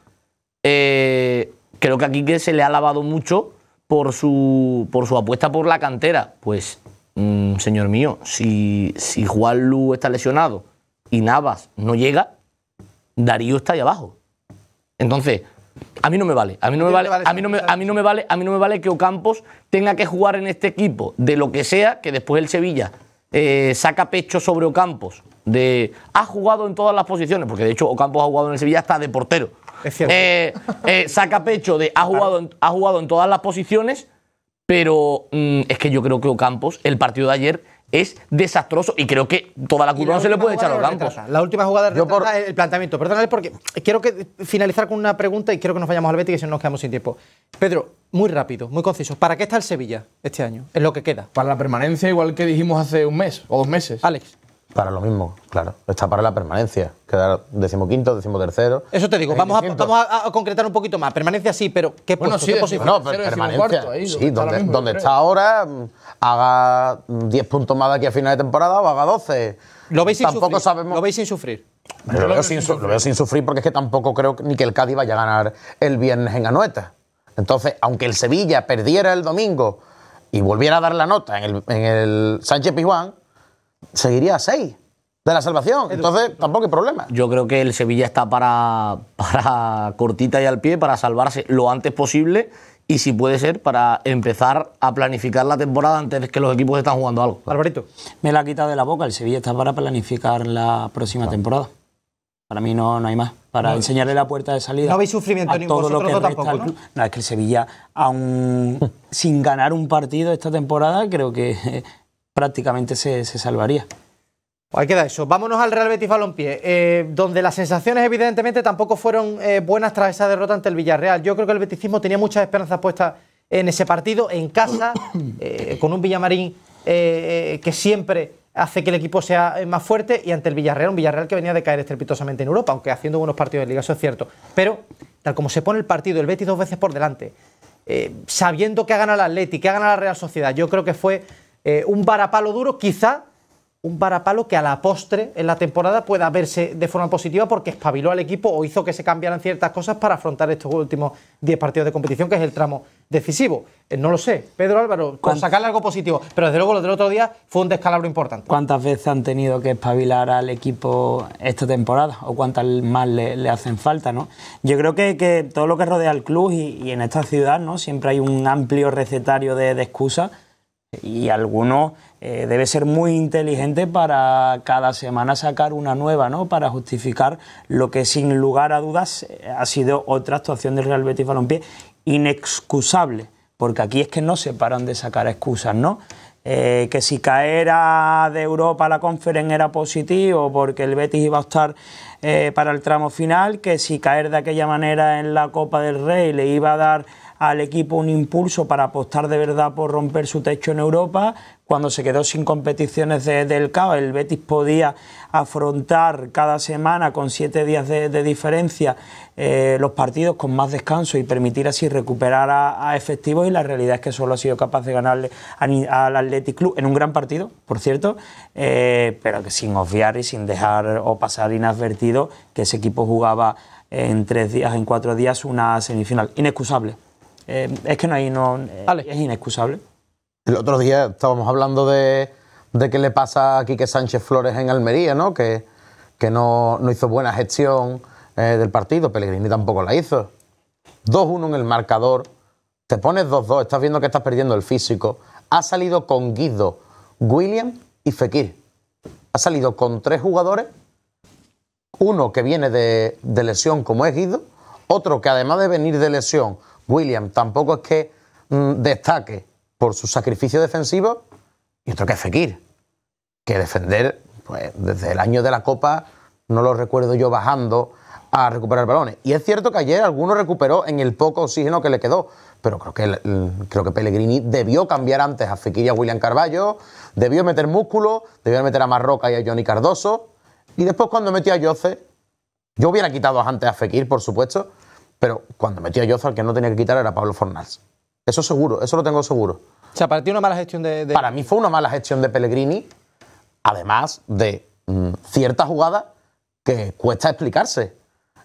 Eh, creo que aquí que se le ha lavado mucho por su, por su apuesta por la cantera. Pues, mm, señor mío, si, si Juan Lu está lesionado y Navas no llega, Darío está ahí abajo. Entonces, a mí no me vale. A mí no me vale, a mí no me, a mí no me vale, a mí no me vale que Ocampos tenga que jugar en este equipo de lo que sea que después el Sevilla eh, saca pecho sobre Ocampos, de ha jugado en todas las posiciones, porque de hecho Ocampos ha jugado en el Sevilla hasta de portero. Es cierto. Eh, eh, saca pecho de ha jugado, en, ha jugado en todas las posiciones, pero mm, es que yo creo que Ocampos, el partido de ayer es desastroso y creo que toda la curva no se le puede echar a los blancos. la última jugada retrasa el planteamiento. porque quiero que finalizar con una pregunta y quiero que nos vayamos al Betis que si no nos quedamos sin tiempo. Pedro, muy rápido, muy conciso. ¿Para qué está el Sevilla este año? Es lo que queda. Para la permanencia igual que dijimos hace un mes o dos meses. Alex. Para lo mismo, claro. Está para la permanencia. Quedar decimoquinto, decimotercero. Eso te digo, vamos, a, a, concretar un poquito más. Permanencia sí, pero ¿qué bueno, Sí, ¿Qué posible? No, permanencia. Ahí, sí, donde está ahora haga 10 puntos más de aquí a final de temporada o haga 12. Lo veis sin tampoco sufrir. Sabemos... Lo veis sin sufrir. veo sin, sufrir. porque es que tampoco creo ni que el Cádiz vaya a ganar el viernes en Anoeta. Entonces, aunque el Sevilla perdiera el domingo y volviera a dar la nota en el, Sánchez Pizjuán, seguiría a 6 de la salvación. Entonces, tampoco hay problema. Yo creo que el Sevilla está para, para cortita y al pie, para salvarse lo antes posible y si puede ser para empezar a planificar la temporada antes de que los equipos estén jugando algo. Alvarito. Me la ha quitado de la boca, el Sevilla está para planificar la próxima temporada. Para mí no, no hay más. Para enseñarle la puerta de salida. No hay sufrimiento a ni todo lo que es que el Sevilla, aún sin ganar un partido esta temporada, creo que eh, prácticamente se, se salvaría. Ahí queda eso. Vámonos al Real Betis Balompié, eh, donde las sensaciones evidentemente tampoco fueron eh, buenas tras esa derrota ante el Villarreal. Yo creo que el beticismo tenía muchas esperanzas puestas en ese partido, en casa, eh, con un Villamarín que siempre hace que el equipo sea más fuerte y ante el Villarreal, un Villarreal que venía de caer estrepitosamente en Europa, aunque haciendo buenos partidos de Liga, eso es cierto. Pero tal como se pone el partido, el Betis dos veces por delante, sabiendo que ha ganado el Atleti, que ha ganado la Real Sociedad, yo creo que fue un varapalo duro, quizá un varapalo que a la postre en la temporada pueda verse de forma positiva porque espabiló al equipo o hizo que se cambiaran ciertas cosas para afrontar estos últimos 10 partidos de competición, que es el tramo decisivo. Eh, no lo sé, Pedro Álvaro, con sacarle algo positivo, pero desde luego lo del otro día fue un descalabro importante. ¿Cuántas veces han tenido que espabilar al equipo esta temporada o cuántas más le, hacen falta? ¿no? Yo creo que, todo lo que rodea al club y, en esta ciudad ¿no? siempre hay un amplio recetario de, de excusas y alguno eh, debe ser muy inteligente para cada semana sacar una nueva, ¿no? Para justificar lo que sin lugar a dudas eh, ha sido otra actuación del Real Betis Balompié inexcusable, porque aquí es que no se paran de sacar excusas, ¿no? Eh, que si caera de Europa la conferencia era positivo porque el Betis iba a estar para el tramo final, que si caer de aquella manera en la Copa del Rey le iba a dar al equipo un impulso para apostar de verdad por romper su techo en Europa. Cuando se quedó sin competiciones de, del CAO, el Betis podía afrontar cada semana con siete días de, diferencia eh, los partidos con más descanso y permitir así recuperar a, efectivos y la realidad es que solo ha sido capaz de ganarle al Athletic Club en un gran partido, por cierto, eh, pero que sin obviar y sin dejar o pasar inadvertido que ese equipo jugaba en tres días, en cuatro días, una semifinal. Inexcusable. Eh, es que no hay, no, eh, es inexcusable. El otro día estábamos hablando de, de qué le pasa a Quique Sánchez Flores en Almería, ¿no? Que, que no, hizo buena gestión eh, del partido, Pellegrini tampoco la hizo. 2-1 en el marcador, te pones 2-2, estás viendo que estás perdiendo el físico. Ha salido con Guido, William y Fekir. Ha salido con tres jugadores, uno que viene de, de lesión como es Guido, otro que además de venir de lesión William tampoco es que mm, destaque por su sacrificio defensivo y otro que es Fekir, que defender pues, desde el año de la Copa no lo recuerdo yo bajando a recuperar balones. Y es cierto que ayer alguno recuperó en el poco oxígeno que le quedó, pero creo que, creo que Pellegrini debió cambiar antes a Fekir y a William Carballo, debió meter músculo, debió meter a Marroca y a Johnny Cardoso, y después cuando metió a Jose, yo hubiera quitado antes a Fekir, por supuesto, pero cuando metía yo al que no tenía que quitar era Pablo Fornals. Eso seguro, eso lo tengo seguro. O sea, para ti una mala gestión de, Para mí fue una mala gestión de Pellegrini, además de ciertas mm, cierta jugada que cuesta explicarse.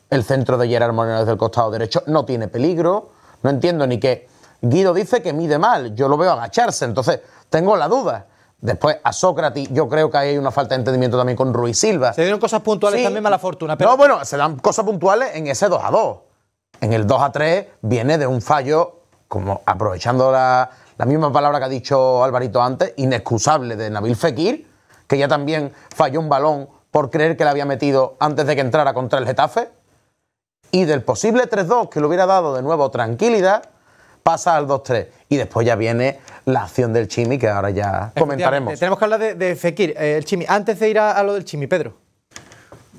El centro de Gerard Moreno desde el costado derecho no tiene peligro. No entiendo ni que Guido dice que mide mal. Yo lo veo agacharse, entonces tengo la duda. Después a Sócrates, yo creo que hay una falta de entendimiento también con Ruiz Silva. Se dieron cosas puntuales también mala fortuna. Pero... No, bueno, se dan cosas puntuales en ese 2 a 2 en el 2 a 3 viene de un fallo, como aprovechando la, misma palabra que ha dicho Alvarito antes, inexcusable de Nabil Fekir, que ya también falló un balón por creer que le había metido antes de que entrara contra el Getafe. Y del posible 3-2 que le hubiera dado de nuevo tranquilidad, pasa al 2-3. Y después ya viene la acción del Chimi, que ahora ya comentaremos. Tenemos que hablar de, Fekir, eh, el Chimi. Antes de ir a lo del Chimi, Pedro.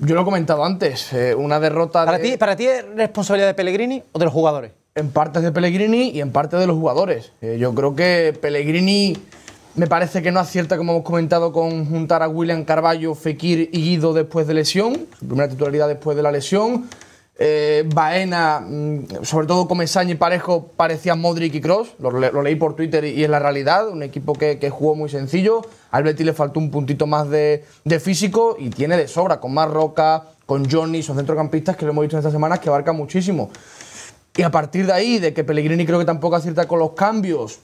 Yo lo he comentado antes, eh, una derrota. ¿Para, ti, ¿Para ti es responsabilidad de Pellegrini o de los jugadores? En parte de Pellegrini y en parte de los jugadores. Eh, yo creo que Pellegrini me parece que no acierta, como hemos comentado, con juntar a William Carballo, Fekir y Guido después de lesión, su primera titularidad después de la lesión. Eh, Baena, mm, sobre todo Comesaña y Parejo, parecían Modric y Cross. Lo, leí por Twitter y es la realidad. Un equipo que, jugó muy sencillo. Al le faltó un puntito más de, físico y tiene de sobra con Marroca, Roca, con Johnny, son centrocampistas que lo hemos visto en estas semanas que abarca muchísimo. Y a partir de ahí, de que Pellegrini creo que tampoco acierta con los cambios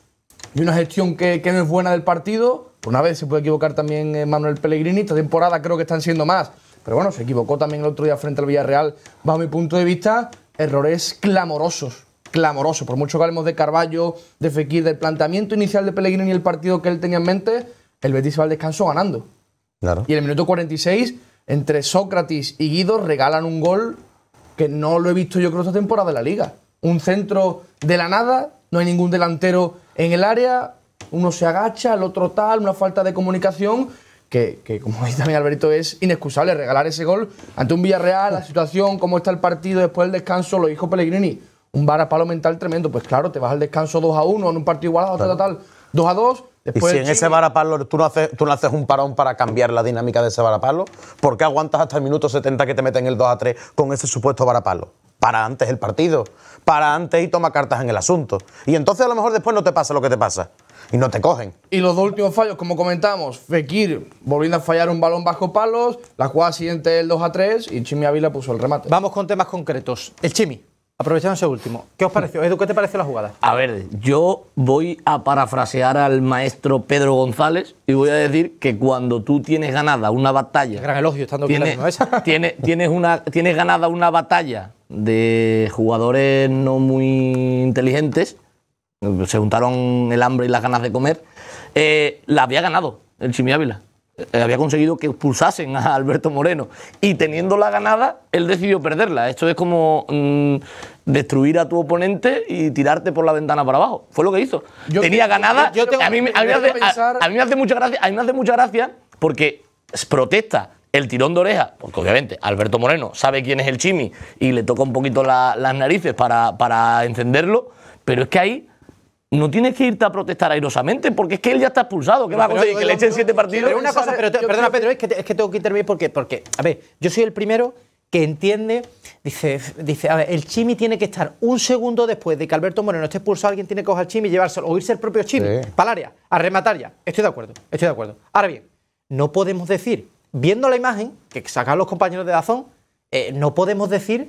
y una gestión que, que no es buena del partido, pues una vez se puede equivocar también eh, Manuel Pellegrini. Esta temporada creo que están siendo más pero bueno, se equivocó también el otro día frente al Villarreal, bajo mi punto de vista, errores clamorosos. Clamorosos. Por mucho que hablemos de Carballo, de Fekir, del planteamiento inicial de Pellegrini y el partido que él tenía en mente, el Betis va al descanso ganando. Y en el minuto 46, entre Sócrates y Guido regalan un gol que no lo he visto yo creo esta temporada de la liga. Un centro de la nada, no hay ningún delantero en el área, uno se agacha, el otro tal, una falta de comunicación que, como dice también Alberto, es inexcusable regalar ese gol ante un Villarreal, la situación, cómo está el partido después del descanso, lo dijo Pellegrini, un varapalo mental tremendo. Pues claro, te vas al descanso 2 a 1 en un partido igualado, claro. tal, tal, 2 a 2. Después si en ese varapalo tú no, haces, tú haces un parón para cambiar la dinámica de ese varapalo, ¿por qué aguantas hasta el minuto 70 que te meten el 2 a 3 con ese supuesto varapalo? Para antes el partido, para antes y toma cartas en el asunto. Y entonces a lo mejor después no te pasa lo que te pasa y no te cogen. Y los dos últimos fallos, como comentamos, Fekir volviendo a fallar un balón bajo palos, la jugada siguiente el 2 a 3 y Chimi Ávila puso el remate. Vamos con temas concretos. El Chimi. Aprovechando ese último, ¿qué os pareció? Edu, ¿qué te parece la jugada? A ver, yo voy a parafrasear al maestro Pedro González y voy a decir que cuando tú tienes ganada una batalla. gran elogio estando bien, aquí tienes, una, tienes ganada una batalla de jugadores no muy inteligentes, se juntaron el hambre y las ganas de comer, eh, la había ganado el Chimi Ávila. Eh, había conseguido que expulsasen a Alberto Moreno. Y teniendo la ganada, él decidió perderla. Esto es como mm, destruir a tu oponente y tirarte por la ventana para abajo. Fue lo que hizo. Tenía ganada. a, mí, a, mí, me hace mucha gracia, a mí porque protesta el tirón de oreja, porque obviamente Alberto Moreno sabe quién es el Chimi y le toca un poquito las narices para encenderlo, pero es que ahí no tienes que irte a protestar airosamente, porque es que él ya está expulsado. ¿Qué va a conseguir? Que le echen siete partidos. perdona, Pedro, es que, es que tengo que intervenir porque, porque, a ver, yo soy el primero que entiende, dice, dice, a ver, el Chimi tiene que estar un segundo después de que Alberto Moreno esté expulsado, alguien tiene que coger al Chimi y llevárselo, o irse el propio Chimi, Palaria, para área, a rematar ya. Estoy de acuerdo, estoy de acuerdo. Ahora bien, no podemos decir, viendo la imagen que sacan los compañeros de Dazón, eh, no podemos decir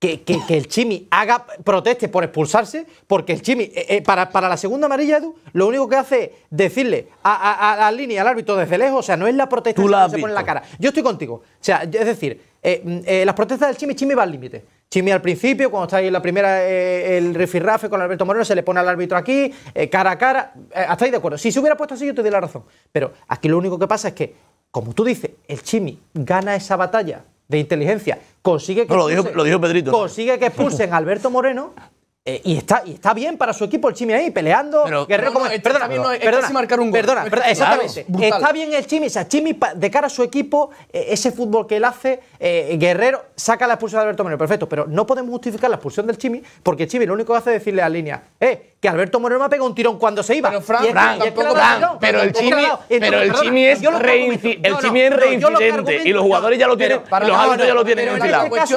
que, el Chimi haga proteste por expulsarse, porque el Chimi, eh, eh, para, la segunda amarilla, lo único que hace es decirle a, a, al árbitro desde lejos, o sea, no es la protesta que se pone en la cara. Yo estoy contigo. O sea, es decir, eh, mm, las protestas del Chimi, Chimi va al límite. Chimi al principio, cuando está ahí en la primera, el rifirrafe con Alberto Moreno, se le pone al árbitro aquí, cara a cara, estáis de acuerdo. Si se hubiera puesto así, yo te doy la razón. Pero aquí lo único que pasa es que, como tú dices, el Chimi gana esa batalla de inteligencia consigue que, consigue que expulsen a Alberto Moreno eh, y, está, y está bien para su equipo el Chimi ahí peleando. Guerrero perdona, perdona, un exactamente. está bien el Chimi. O sea, Chimi de cara a su equipo, eh, ese fútbol que él hace, eh, Guerrero saca la expulsión de Alberto Moreno. Perfecto, pero no podemos justificar la expulsión del Chimi porque el Chimi lo único que hace es decirle a la línea, eh, que Alberto Moreno me pegado un tirón cuando se iba. Pero Frank, Frank, pero el Chimi, el es, reincidente y los jugadores ya lo tienen, los árbitros ya lo tienen este pues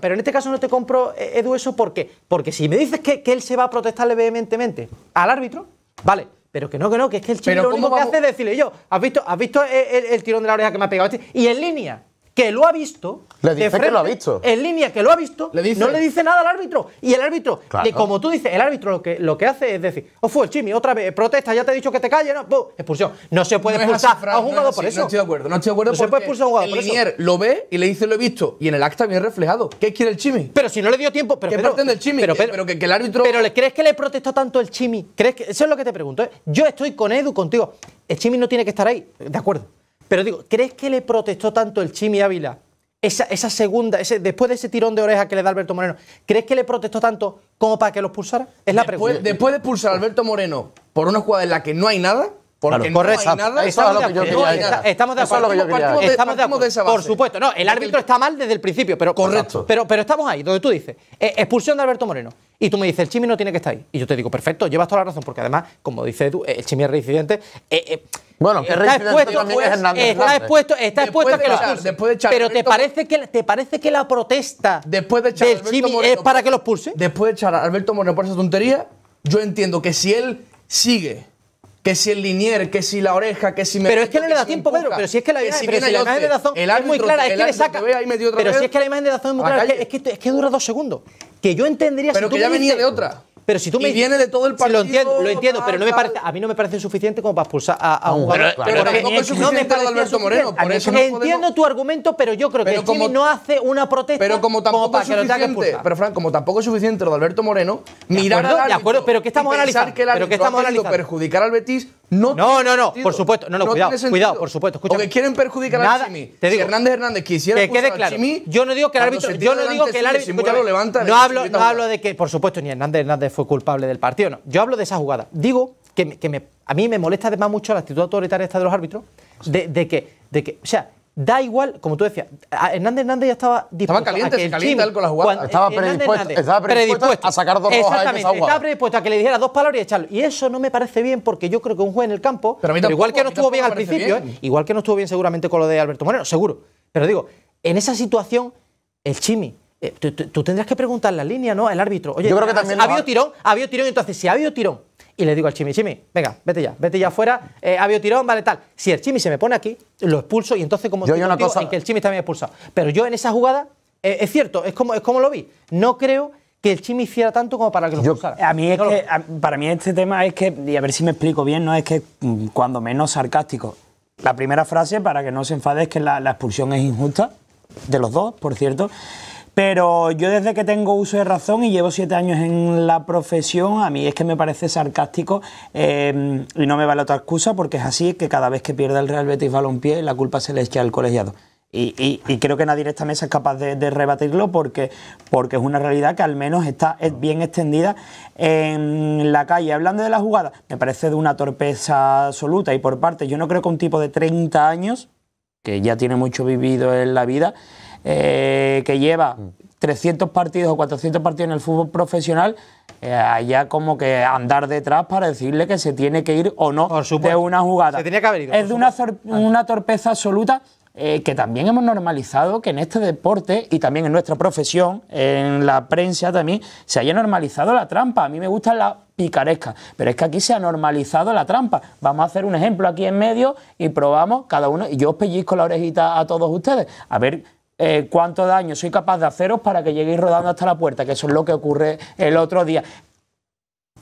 pero en, este caso no te compro, pero eh, en este caso no te compro Edu eso porque porque si me dices que, que él se va a protestarle vehementemente al árbitro, vale, pero que no, que no, que es que el Chimi lo único que hace es decirle yo, ¿has visto, has visto eh, el, tirón de la oreja que me ha pegado este? Y en línea que lo ha visto, le dice que lo ha visto. En línea que lo ha visto, no le dice nada al árbitro. Y el árbitro, claro. como tú dices, el árbitro lo que, lo que hace es decir, oh, fue el Chimi, otra vez, protesta, ya te he dicho que te calles, no, expulsión. No se puede expulsar a un por eso. No estoy de acuerdo, no estoy de acuerdo se puede expulsar a un jugador el Linier lo ve y le dice lo he visto. Y en el acta viene reflejado. ¿Qué quiere el Chimi? Pero si no le dio tiempo, pero ¿Qué pretende el Chimi? Pero, que, el árbitro... Pero ¿le crees que le protestó tanto el Chimi? ¿Crees que... Eso es lo que te pregunto. ¿eh? Yo estoy con Edu, contigo. El Chimi no tiene que estar ahí, de acuerdo. Pero digo, ¿crees que le protestó tanto el Chimi Ávila? Esa, segunda, ese, después de ese tirón de oreja que le da Alberto Moreno, ¿crees que le protestó tanto como para que lo expulsara? Es la pregunta. Después de expulsar a Alberto Moreno por una jugada en la que no hay nada, porque no hay nada. Estamos de acuerdo. Estamos de acuerdo. Estamos de acuerdo. Por supuesto. No, el árbitro está mal desde el principio, pero correcto. Pero, estamos ahí, donde tú dices, eh, expulsión de Alberto Moreno. Y tú me dices, el Chimi no tiene que estar ahí. Y yo te digo, perfecto, llevas toda la razón, porque además, como dice tú, eh, el Chimi es reincidente. Eh, bueno, que está expuesto, también es pues, Hernández está expuesto, está a que lo. los pulse. pero te parece que te parece que la protesta después de del es para que los pulse. Después de echar a Alberto Moreno por esa tontería, yo entiendo que si él sigue que si el linier, que si la oreja, que si me. Pero es que no le da tiempo, Pedro. Pero si es que la, que si la imagen de Dazón árbitro, es muy clara, es que le saca. pero si es que la imagen de Dazón es muy clara, es que, dura dos segundos. Que yo entendería pero que ya venía de otra. Pero si tú me y viene de todo el partido. lo entiendo, pero a mí no me parece suficiente como para expulsar a, un jugador. Pero, suficiente de Alberto Moreno. entiendo tu argumento, pero yo creo que no hace una protesta. Pero como tampoco como es suficiente, pero como tampoco es suficiente lo de Alberto Moreno, al acuerdo, pero que estamos que estamos analizando perjudicar al Betis no, no, no, por supuesto. No, no, cuidado, cuidado, por supuesto. Escúchame. Porque quieren perjudicar a Chimi. si Hernández Hernández quisiera que quede claro. yo no digo que el árbitro, yo no digo que el árbitro, levanta, no hablo, no hablo de que por supuesto ni Hernández Hernández fue culpable del partido, no. Yo hablo de esa jugada. Digo que, que me, a mí me molesta además mucho la actitud autoritaria esta de los árbitros de, de que de que, o sea, Da igual, como tú decías, Hernández Hernández ya estaba dispuesto. a que estaba, predispuesto, a sacar dos rojas Exactamente, estaba predispuesto a que le dijera dos palabras y echarlo. Y eso no me parece bien porque yo creo que un juez en el campo, igual que no estuvo bien al principio, ¿eh? igual que no estuvo bien seguramente con lo de Alberto Moreno, seguro. Pero digo, en esa situación, el Chimi eh, tú, tendrías que preguntar la línea, ¿no? Al árbitro. Oye, yo creo que también ha habido tirón, ha habido tirón, entonces si ha habido tirón y le digo al Chimi, Chimi, venga, vete ya, vete ya afuera, eh, ha habido tirón, vale, tal. Si el Chimi se me pone aquí, lo expulso y entonces como yo, yo que el Chimi está bien expulsado. Pero yo en esa jugada, eh, es cierto, es como, es como lo vi, no creo que el Chimi hiciera tanto como para que lo expulsara. A mí para mí este tema es que, y a ver si me explico bien, no es que mm, cuando menos sarcástico. La primera frase, para que no se enfade, es que la expulsión es injusta, de los dos, por cierto. Pero yo desde que tengo uso de razón y llevo siete años en la profesión, a mí es que me parece sarcástico em, y no me vale otra excusa porque es así que cada vez que pierde el Real Betis Balompié la culpa se le echa al colegiado. Y, creo que nadie en esta mesa es capaz de, rebatirlo porque, porque es una realidad que al menos está bien extendida en la calle. Hablando de la jugada, me parece de una torpeza absoluta y por parte, yo no creo que un tipo de 30 años, que ya tiene mucho vivido en la vida, eh, que lleva 300 mm. partidos o 400 partidos en el fútbol profesional, eh, allá como que andar detrás para decirle que se tiene que ir o no de una jugada. que es de una, torpeza absoluta eh, que también hemos normalizado que en este deporte y también en nuestra profesión, en la prensa también, se haya normalizado la trampa. A mí me gusta la picaresca, pero es que aquí se ha normalizado la trampa. Vamos a hacer un ejemplo aquí en medio y probamos cada uno. y Yo os pellizco la orejita a todos ustedes. A ver eh, cuánto daño soy capaz de haceros para que lleguéis rodando hasta la puerta, que eso es lo que ocurre el otro día.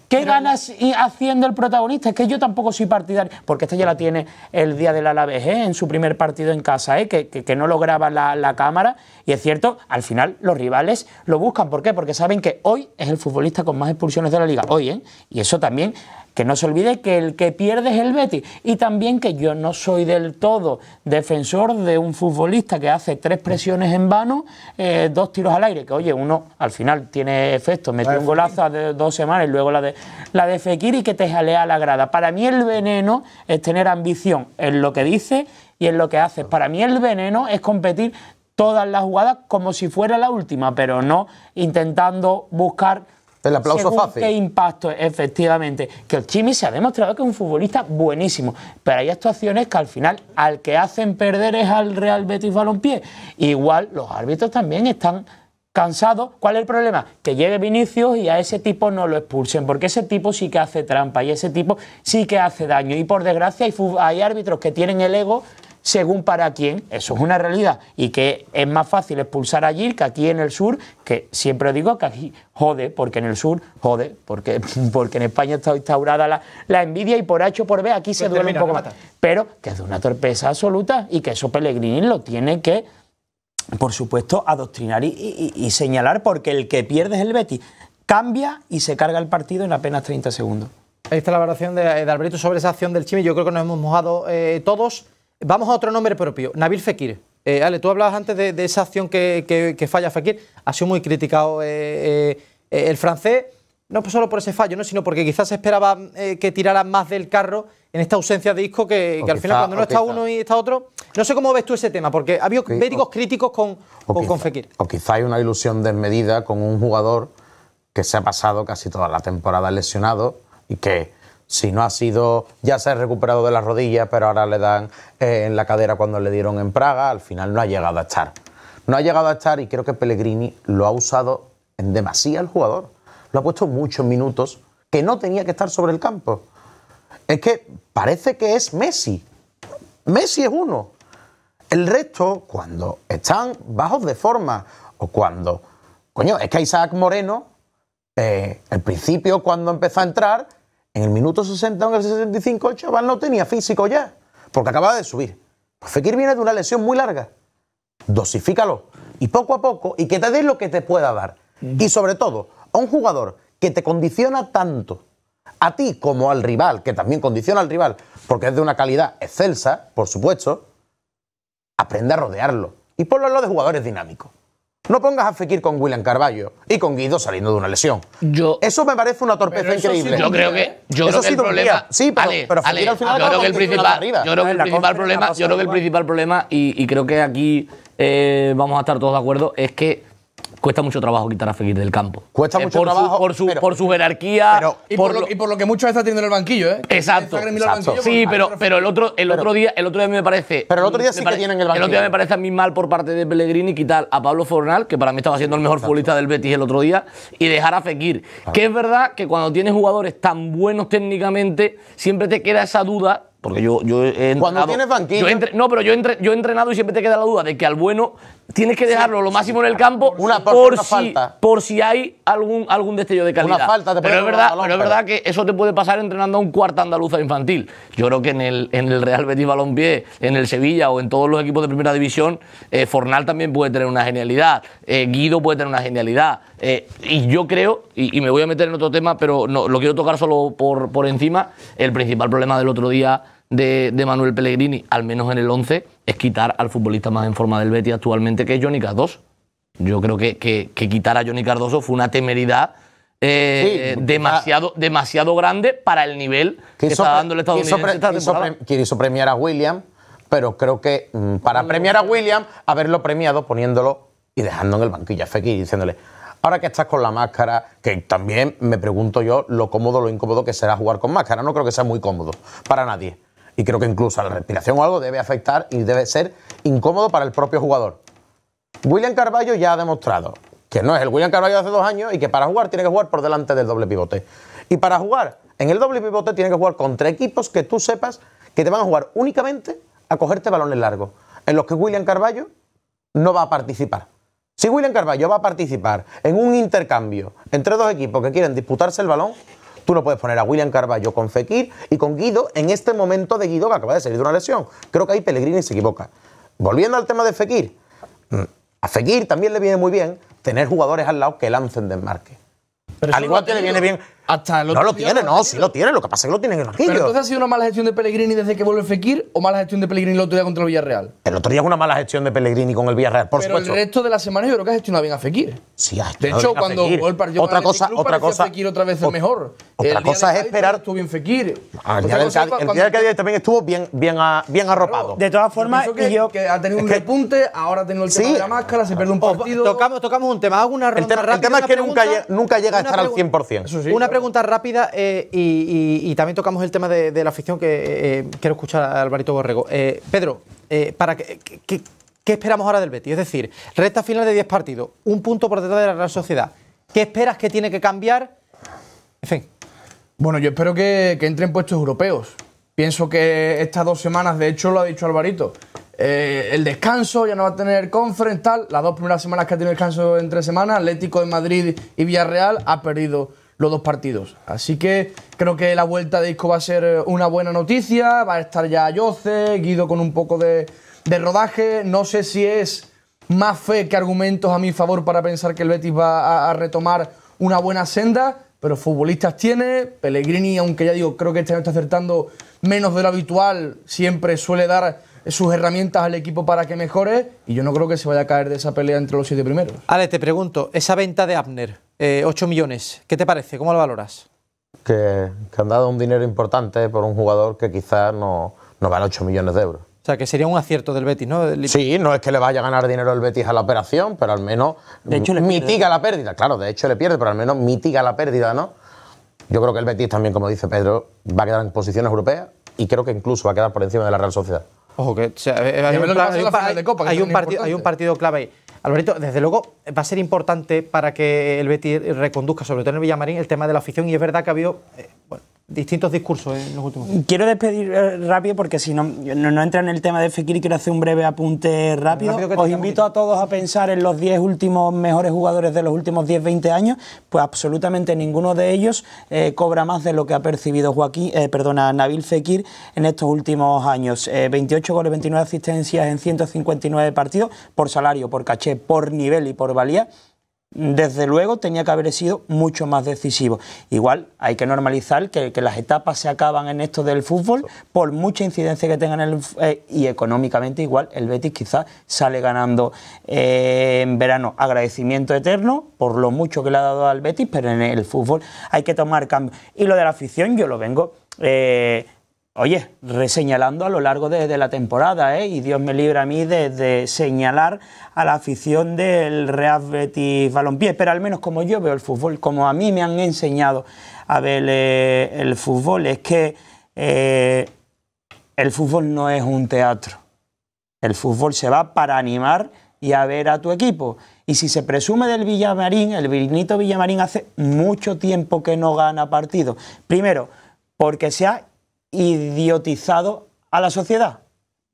¿Qué ganas ganas haciendo el protagonista? Es que yo tampoco soy partidario, porque esta ya la tiene el día del la ¿eh? en su primer partido en casa, ¿eh? que, no lo graba la, la, cámara. Y es cierto, al final los rivales lo buscan. ¿Por qué? Porque saben que hoy es el futbolista con más expulsiones de la liga, hoy, ¿eh? Y eso también que no se olvide que el que pierde es el Betis y también que yo no soy del todo defensor de un futbolista que hace tres presiones en vano, eh, dos tiros al aire, que oye, uno al final tiene efecto, metió un golazo de dos semanas y luego la de, la de Fekir y que te jalea la grada. Para mí el veneno es tener ambición en lo que dice y en lo que hace. Para mí el veneno es competir todas las jugadas como si fuera la última, pero no intentando buscar el aplauso fácil. Qué impacto, efectivamente. Que el Chimi se ha demostrado que es un futbolista buenísimo, pero hay actuaciones que al final al que hacen perder es al Real Betis Balompié. Igual los árbitros también están cansados. ¿Cuál es el problema? Que llegue Vinicius y a ese tipo no lo expulsen, porque ese tipo sí que hace trampa y ese tipo sí que hace daño. Y por desgracia hay árbitros que tienen el ego según para quién, eso es una realidad, y que es más fácil expulsar allí que aquí en el sur, que siempre digo que aquí jode, porque en el sur jode, porque, porque en España está instaurada la, envidia y por H o por B aquí se pues duele un poco más. Pero que es de una torpeza absoluta y que eso Pellegrini lo tiene que, por supuesto, adoctrinar y, señalar, porque el que pierde es el Betis. Cambia y se carga el partido en apenas 30 segundos. Esta es la valoración de, Alberto sobre esa acción del Chime Yo creo que nos hemos mojado eh, todos. Vamos a otro nombre propio, Nabil Fekir. Eh, Ale, tú hablabas antes de, esa acción que, falla Fekir. Ha sido muy criticado eh, eh, el francés, no pues solo por ese fallo, ¿no? sino porque quizás se esperaba que tirara más del carro en esta ausencia de disco que, al final cuando no está, uno y está otro... No sé cómo ves tú ese tema, porque ha habido médicos críticos con, con, Fekir. O quizá hay una ilusión desmedida con un jugador que se ha pasado casi toda la temporada lesionado y que si no ha sido, ya se ha recuperado de las rodillas, pero ahora le dan eh, en la cadera cuando le dieron en Praga, al final no ha llegado a estar. No ha llegado a estar y creo que Pellegrini lo ha usado en demasía el jugador. Lo ha puesto muchos minutos que no tenía que estar sobre el campo. Es que parece que es Messi. Messi es uno. El resto, cuando están bajos de forma o cuando... Coño, es que Isaac Moreno, eh, al principio cuando empezó a entrar, en el minuto 60 o en el 65 el chaval no tenía físico ya, porque acababa de subir. Pues Fekir viene de una lesión muy larga. Dosifícalo. Y poco a poco, y que te dé lo que te pueda dar. Y sobre todo, a un jugador que te condiciona tanto, a ti como al rival, que también condiciona al rival, porque es de una calidad excelsa, por supuesto, aprende a rodearlo. Y ponlo lo de jugadores dinámicos. No pongas a Fekir con William Carballo y con Guido saliendo de una lesión. Yo, eso me parece una torpeza increíble. yo creo que, yo eso creo que sí el problema. Sí, pero, ale, ale, al final. Yo creo que el principal, yo creo que el principal problema, yo creo que el principal problema, y, creo que aquí eh, vamos a estar todos de acuerdo, es que cuesta mucho trabajo quitar a Fekir del campo. Cuesta eh, mucho trabajo. por, su, por su jerarquía. y, por lo, y, por lo, que muchas está teniendo en el banquillo, ¿eh? Exacto. sí, pero, pero el, otro, el, otro día, el otro día me parece. Pero el otro día sí que el banquillo. El otro día me parece a mí mal por parte de Pellegrini quitar a Pablo Fornal, que para mí estaba siendo el mejor futbolista del Betis el otro día, y dejar a Fekir. Que es verdad que cuando tienes jugadores tan buenos técnicamente, siempre te queda esa duda porque yo, yo he entrenado. no, pero yo, yo entrenado y siempre te queda la duda de que al bueno tienes que dejarlo lo máximo en el campo una, por, si, por si hay algún, algún destello de calidad. Una falta pero, es verdad, es verdad que eso te puede pasar entrenando a un cuarto andaluza infantil. Yo creo que en el, en el Real Betis Balompié, en el Sevilla o en todos los equipos de primera división, eh, Fornal también puede tener una genialidad, eh, Guido puede tener una genialidad. Eh, y yo creo, y, y, me voy a meter en otro tema, pero no, lo quiero tocar solo por, por encima, el principal problema del otro día de, Manuel Pellegrini, al menos en el 11, es quitar al futbolista más en forma del Betis actualmente, que es Johnny Cardoso. Yo creo que, que, quitar a Johnny Cardoso fue una temeridad eh, demasiado, ah. demasiado grande para el nivel que, está dando el estado. premiar a William, pero creo que mm, para premiar a William, haberlo premiado poniéndolo y dejando en el banquillo a y diciéndole. Ahora que estás con la máscara, que también me pregunto yo lo cómodo, lo incómodo que será jugar con máscara. No creo que sea muy cómodo para nadie y creo que incluso la respiración o algo debe afectar y debe ser incómodo para el propio jugador. William Carballo ya ha demostrado que no es el William Carballo de hace dos años y que para jugar tiene que jugar por delante del doble pivote. Y para jugar en el doble pivote tiene que jugar contra equipos que tú sepas que te van a jugar únicamente a cogerte balones largos, en los que William Carballo no va a participar. Si William Carballo va a participar en un intercambio entre dos equipos que quieren disputarse el balón, Tú no puedes poner a William Carballo con Fekir y con Guido en este momento de Guido que acaba de salir de una lesión. Creo que ahí Pellegrini se equivoca. Volviendo al tema de Fekir, mm, a Fekir también le viene muy bien tener jugadores al lado que lancen desmarque. al igual que le viene bien hasta no lo tiene, no, sí lo tiene. Lo que pasa es que lo tiene en el Pero entonces ha sido una mala gestión de Pellegrini desde que vuelve Fekir o mala gestión de Pellegrini el otro día contra el Villarreal. El otro día es una mala gestión de Pellegrini con el Villarreal, por pero supuesto. el resto de la semana yo creo que ha gestionado bien a Fekir. Sí, ha De hecho, bien cuando a el partido otra cosa, otra cosa, Fekir otra vez es mejor. Otra cosa es esperar. Estuvo bien Fekir. Ah, el día, del, Cádiz, el también estuvo bien, bien, bien arropado. de todas formas, yo que, ha tenido un repunte, ahora ha tenido el tema de la máscara, se perdió un partido. Tocamos, un tema, hago una ronda El tema, es que nunca, llega a estar al 100% pregunta rápida eh, y, también tocamos el tema de, la afición que eh, eh, quiero escuchar a Alvarito Borrego. Pedro, para ¿qué esperamos ahora del Betis? Es decir, recta final de 10 partidos, un punto por detrás de la Real Sociedad. ¿Qué esperas que tiene que cambiar? En fin. Bueno, yo espero que, entren puestos europeos. Pienso que estas dos semanas, de hecho lo ha dicho Alvarito, el descanso, ya no va a tener conference, tal. Las dos primeras semanas que ha tenido descanso entre semanas, Atlético de Madrid y Villarreal ha perdido los dos partidos. Así que creo que la vuelta de disco va a ser eh, una buena noticia. Va a estar ya Yoce, Guido con un poco de, rodaje. No sé si es más fe que argumentos a mi favor para pensar que el Betis va a, a retomar una buena senda, pero futbolistas tiene. Pellegrini, aunque ya digo, creo que este año está acertando menos de lo habitual, siempre suele dar sus herramientas al equipo para que mejore y yo no creo que se vaya a caer de esa pelea entre los siete primeros. Ale, te pregunto, esa venta de Abner, 8 eh, millones, ¿qué te parece? ¿Cómo lo valoras? Que, han dado un dinero importante por un jugador que quizás no, no vale 8 millones de euros. O sea, que sería un acierto del Betis, ¿no? Sí, no es que le vaya a ganar dinero el Betis a la operación, pero al menos de hecho, mitiga la pérdida. Claro, de hecho le pierde, pero al menos mitiga la pérdida, ¿no? Yo creo que el Betis también, como dice Pedro, va a quedar en posiciones europeas y creo que incluso va a quedar por encima de la Real Sociedad. Ojo, que eh, hay, un, partido, hay un partido clave ahí. Alvarito, desde luego va a ser importante para que el Betis reconduzca, sobre todo en el Villamarín, el tema de la afición. Y es verdad que ha habido eh, distintos discursos en los últimos Quiero despedir eh, rápido porque si no, no, entra en el tema de Fekir quiero hacer un breve apunte rápido. Os invito a todos a pensar en los 10 últimos mejores jugadores de los últimos 10, 20 años, pues absolutamente ninguno de ellos eh, cobra más de lo que ha percibido Joaquín, eh, perdona, Nabil Fekir en estos últimos años. 28 goles, 29 asistencias en 159 partidos por salario, por caché, por nivel y por valía desde luego tenía que haber sido mucho más decisivo. Igual hay que normalizar que, las etapas se acaban en esto del fútbol, por mucha incidencia que tengan el, eh, y económicamente igual el Betis quizás sale ganando eh, en verano. Agradecimiento eterno por lo mucho que le ha dado al Betis, pero en el fútbol hay que tomar cambio. Y lo de la afición yo lo vengo... Eh, oye, reseñalando a lo largo de, la temporada, ¿eh? y Dios me libra a mí de, señalar a la afición del Real Betis Balompié, pero al menos como yo veo el fútbol, como a mí me han enseñado a ver eh, el fútbol, es que eh, el fútbol no es un teatro. El fútbol se va para animar y a ver a tu equipo. Y si se presume del Villamarín, el Virinito Villamarín hace mucho tiempo que no gana partido. Primero, porque se ha idiotizado a la sociedad.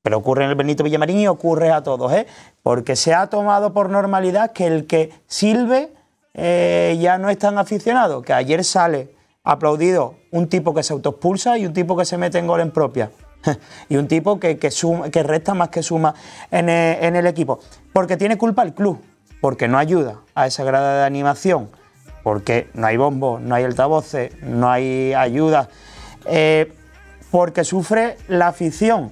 Pero ocurre en el Benito Villamarín y ocurre a todos, ¿eh? Porque se ha tomado por normalidad que el que sirve eh, ya no es tan aficionado. Que ayer sale aplaudido un tipo que se autoexpulsa y un tipo que se mete en gol en propia. y un tipo que, que resta más que suma en el, eh, en el equipo. Porque tiene culpa el club, porque no ayuda a esa grada de animación, porque no hay bombo, no hay altavoces, no hay ayuda. Eh, porque sufre la afición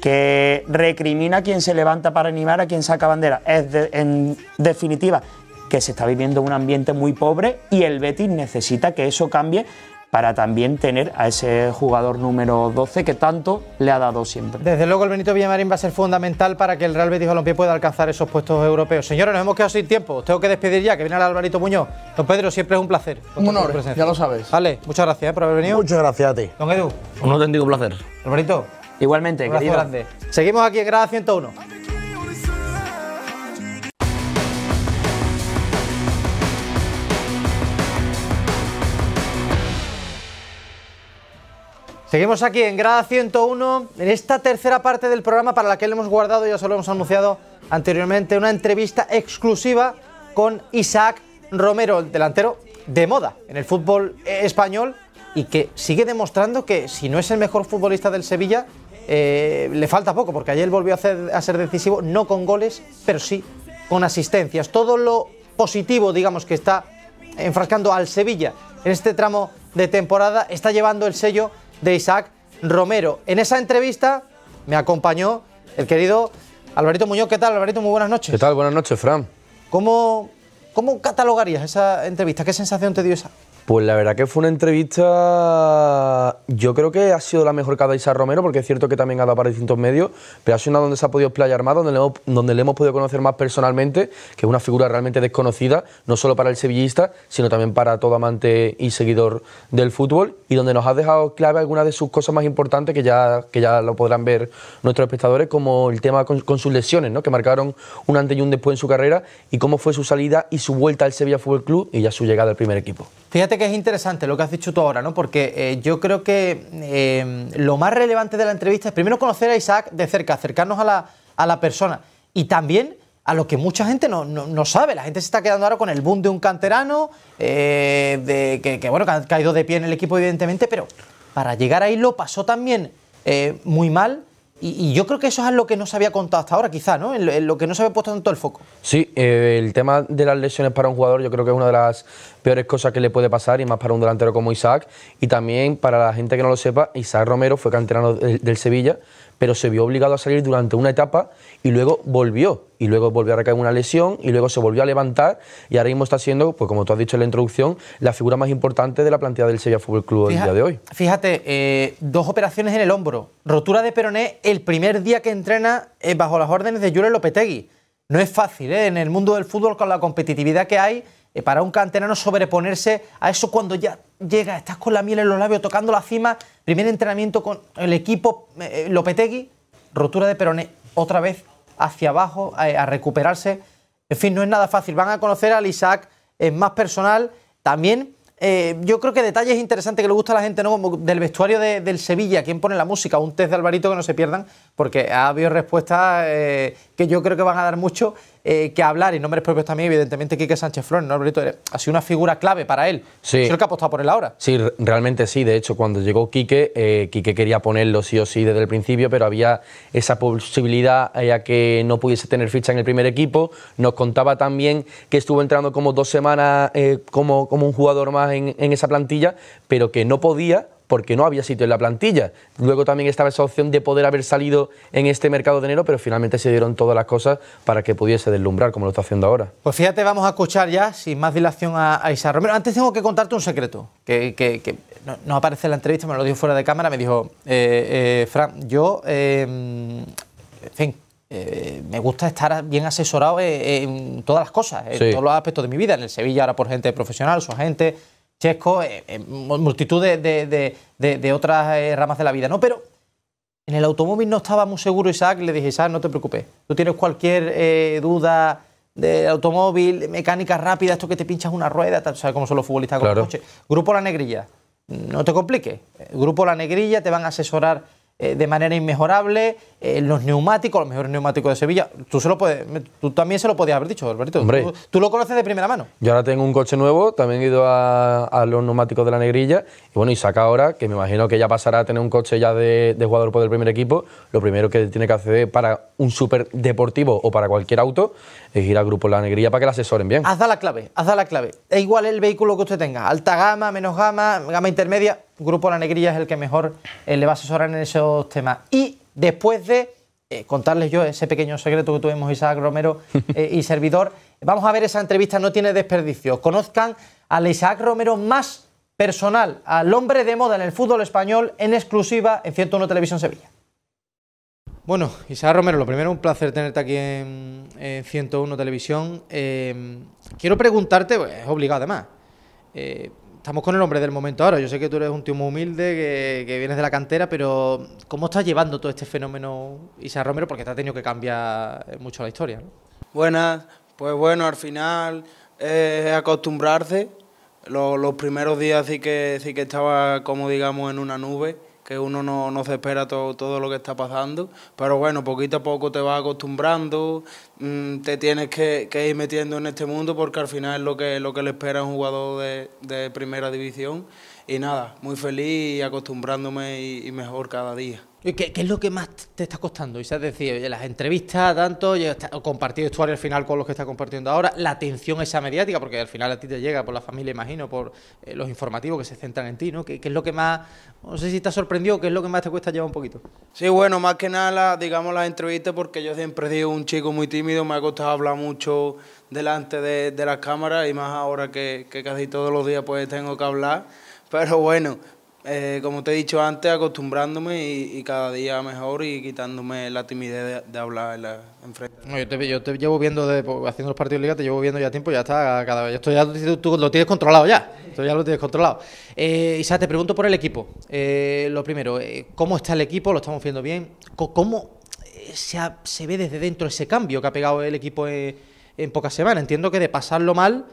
que recrimina a quien se levanta para animar a quien saca bandera. Es en definitiva que se está viviendo un ambiente muy pobre y el Betis necesita que eso cambie para también tener a ese jugador número 12 que tanto le ha dado siempre. Desde luego el Benito Villamarín va a ser fundamental para que el Real Betis Balompié pueda alcanzar esos puestos europeos. Señores, nos hemos quedado sin tiempo, os tengo que despedir ya, que viene el Alvarito Muñoz. Don Pedro, siempre es un placer. Un honor, ya lo sabes. Vale, muchas gracias por haber venido. Muchas gracias a ti. Don Edu. Un auténtico placer. Alvarito. Igualmente, un Grande. Seguimos aquí en Grada 101. Seguimos aquí en Grada 101, en esta tercera parte del programa para la que le hemos guardado, ya se lo hemos anunciado anteriormente, una entrevista exclusiva con Isaac Romero, el delantero de moda en el fútbol eh, español y que sigue demostrando que si no es el mejor futbolista del Sevilla, eh, le falta poco, porque ayer volvió a ser decisivo, no con goles, pero sí con asistencias. Todo lo positivo, digamos, que está enfrascando al Sevilla en este tramo de temporada, está llevando el sello de Isaac Romero. En esa entrevista me acompañó el querido Alvarito Muñoz. ¿Qué tal, Alvarito? Muy buenas noches. ¿Qué tal? Buenas noches, Fran. ¿Cómo, cómo catalogarías esa entrevista? ¿Qué sensación te dio esa? Pues la verdad que fue una entrevista, yo creo que ha sido la mejor que ha dado Isa Romero, porque es cierto que también ha dado para distintos medios, pero ha sido una donde se ha podido explayar más, donde le, hemos, podido conocer más personalmente, que es una figura realmente desconocida, no solo para el sevillista, sino también para todo amante y seguidor del fútbol, y donde nos ha dejado clave algunas de sus cosas más importantes, que ya, que ya lo podrán ver nuestros espectadores, como el tema con, sus lesiones, ¿no? que marcaron un antes y un después en su carrera, y cómo fue su salida y su vuelta al Sevilla Fútbol Club, y ya su llegada al primer equipo. Fíjate que es interesante lo que has dicho tú ahora, ¿no? Porque eh, yo creo que em, lo más relevante de la entrevista es primero conocer a Isaac de cerca, acercarnos a la, persona y también a lo que mucha gente no, sabe. La gente se está quedando ahora con el boom de un canterano, eh, de, que, que, bueno, que ha caído de pie en el equipo, evidentemente, pero para llegar ahí lo pasó también eh, muy mal. Y, yo creo que eso es algo que no se había contado hasta ahora, quizá, ¿no? En, lo que no se había puesto tanto el foco. Sí, eh, el tema de las lesiones para un jugador yo creo que es una de las peores cosas que le puede pasar y más para un delantero como Isaac. Y también, para la gente que no lo sepa, Isaac Romero fue canterano del Sevilla, pero se vio obligado a salir durante una etapa y luego volvió. Y luego volvió a recaer una lesión y luego se volvió a levantar y ahora mismo está siendo, pues como tú has dicho en la introducción, la figura más importante de la plantilla del Sevilla Fútbol Club del día de hoy. Fíjate, eh, dos operaciones en el hombro, rotura de peroné el primer día que entrena eh, bajo las órdenes de Julio Lopetegui. No es fácil, ¿eh? en el mundo del fútbol con la competitividad que hay eh, para un canterano sobreponerse a eso cuando ya llega, estás con la miel en los labios, tocando la cima, primer entrenamiento con el equipo eh, eh, Lopetegui, rotura de peroné, otra vez hacia abajo, a recuperarse. En fin, no es nada fácil. Van a conocer al Isaac es más personal. También, yo creo que detalles interesantes que le gusta a la gente, ¿no? del vestuario del Sevilla, ...quien pone la música, un test de Alvarito que no se pierdan, porque ha habido respuestas que yo creo que van a dar mucho eh, que hablar, y nombres propios también, evidentemente Quique Sánchez Flores, ¿no, Alberto? Ha sido una figura clave para él. Sí. Es el que ha apostado por él ahora. Sí, realmente sí. De hecho, cuando llegó Quique, eh, Quique quería ponerlo sí o sí desde el principio, pero había esa posibilidad ya eh, que no pudiese tener ficha en el primer equipo. Nos contaba también que estuvo entrando como dos semanas como, como un jugador más en, en esa plantilla, pero que no podía porque no había sitio en la plantilla. Luego también estaba esa opción de poder haber salido en este mercado de enero, pero finalmente se dieron todas las cosas para que pudiese deslumbrar como lo está haciendo ahora. Pues fíjate, vamos a escuchar ya, sin más dilación, a, a Romero. Antes tengo que contarte un secreto, que, no, aparece en la entrevista, me lo dijo fuera de cámara, me dijo, eh, eh Fran, yo, em, en fin, eh, me gusta estar bien asesorado en, todas las cosas, en todos los aspectos de mi vida, en el Sevilla ahora por gente profesional, su agente, Chesco, eh, eh, multitud de, de, otras eh, ramas de la vida, ¿no? Pero en el automóvil no estaba muy seguro Isaac, le dije, Isaac, no te preocupes, tú tienes cualquier duda de automóvil, mecánica rápida, esto que te pinchas una rueda, ¿sabes cómo son los futbolistas con claro. coche. Grupo La Negrilla, no te compliques, Grupo La Negrilla te van a asesorar eh, de manera inmejorable, eh, los neumáticos, los mejores neumáticos de Sevilla. Tú, se puedes, tú también se lo podías haber dicho, Alberto. tú, lo conoces de primera mano. Yo ahora tengo un coche nuevo, también he ido a, los neumáticos de la negrilla. Y bueno, y saca ahora, que me imagino que ya pasará a tener un coche ya de, jugador por el primer equipo. Lo primero que tiene que hacer para un super deportivo o para cualquier auto es ir al grupo La Negrilla para que le asesoren bien. Haz la clave, haz la clave. Es igual el vehículo que usted tenga, alta gama, menos gama, gama intermedia, Grupo La Negrilla es el que mejor eh, le va a asesorar en esos temas. Y después de eh, contarles yo ese pequeño secreto que tuvimos Isaac Romero eh, y servidor, vamos a ver esa entrevista, no tiene desperdicio. Conozcan al Isaac Romero más personal, al hombre de moda en el fútbol español, en exclusiva en 101 Televisión Sevilla. Bueno, Isaac Romero, lo primero, un placer tenerte aquí en, 101 Televisión. quiero preguntarte, pues, es obligado además, Estamos con el hombre del momento ahora. Yo sé que tú eres un tío muy humilde, que, vienes de la cantera, pero ¿cómo estás llevando todo este fenómeno Isa Romero? Porque te ha tenido que cambiar eh, mucho la historia. ¿no? Buenas, pues bueno, al final es acostumbrarse. Los, los primeros días sí que, sí que estaba como digamos en una nube que uno no, se espera todo, lo que está pasando, pero bueno, poquito a poco te vas acostumbrando, mm, te tienes que, ir metiendo en este mundo porque al final es lo que, lo que le espera a un jugador de, primera división y nada, muy feliz y acostumbrándome y mejor cada día. ¿Qué, es lo que más te está costando? Y es decir, las entrevistas, tanto, compartir historia al final con los que está compartiendo ahora, la atención esa mediática, porque al final a ti te llega por la familia, imagino, por eh, los informativos que se centran en ti, ¿no? ¿Qué, es lo que más, no sé si te ha sorprendido, qué es lo que más te cuesta llevar un poquito? Sí, bueno, más que nada, digamos, las entrevistas, porque yo siempre he sido un chico muy tímido, me ha costado hablar mucho delante de, las cámaras y más ahora que, que casi todos los días pues tengo que hablar. Pero bueno, eh, como te he dicho antes, acostumbrándome y, cada día mejor y quitándome la timidez de, hablar en, frente. yo, te, llevo viendo, pues, haciendo los partidos de liga, te llevo viendo ya tiempo, ya está, cada vez, esto ya lo tienes controlado ya, esto ya lo tienes controlado. Eh, Isa, te pregunto por el equipo. Eh, lo primero, ¿cómo está el equipo? ¿Lo estamos viendo bien? ¿Cómo se, ve desde dentro ese cambio que ha pegado el equipo en pocas semanas? Entiendo que de pasarlo mal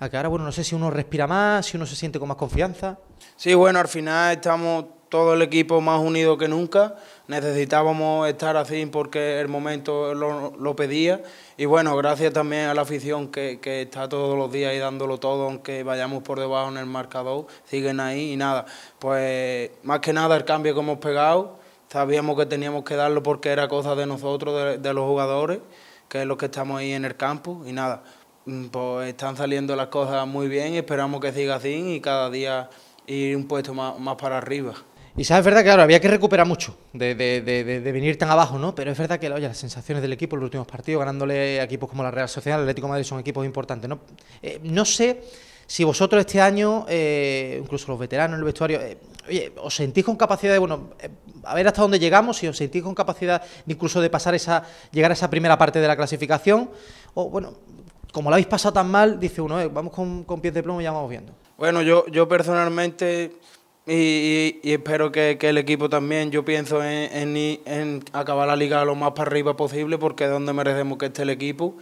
a ahora, bueno, no sé si uno respira más, si uno se siente con más confianza. Sí, bueno, al final estamos todo el equipo más unido que nunca. Necesitábamos estar así porque el momento lo, pedía. Y bueno, gracias también a la afición que, está todos los días ahí dándolo todo, aunque vayamos por debajo en el marcador, siguen ahí y nada. Pues más que nada el cambio que hemos pegado, sabíamos que teníamos que darlo porque era cosa de nosotros, de, los jugadores, que es lo que estamos ahí en el campo y nada. Mm, pues están saliendo las cosas muy bien, esperamos que siga así y cada día ir un puesto más, más para arriba. Y sabes, es verdad que claro, había que recuperar mucho de, venir tan abajo, ¿no? Pero es verdad que oye, las sensaciones del equipo en los últimos partidos, ganándole equipos como la Real Sociedad, el Atlético Madrid son equipos importantes, ¿no? Eh, no sé si vosotros este año, eh, incluso los veteranos, en el vestuario, eh, oye, os sentís con capacidad de, bueno, a ver hasta dónde llegamos, si os sentís con capacidad incluso de pasar esa, llegar a esa primera parte de la clasificación, o bueno, como lo habéis pasado tan mal, dice uno, eh, vamos con, pies de plomo y ya vamos viendo. Bueno, yo, yo personalmente, y, espero que, el equipo también, yo pienso en, en, acabar la liga lo más para arriba posible, porque es donde merecemos que esté el equipo.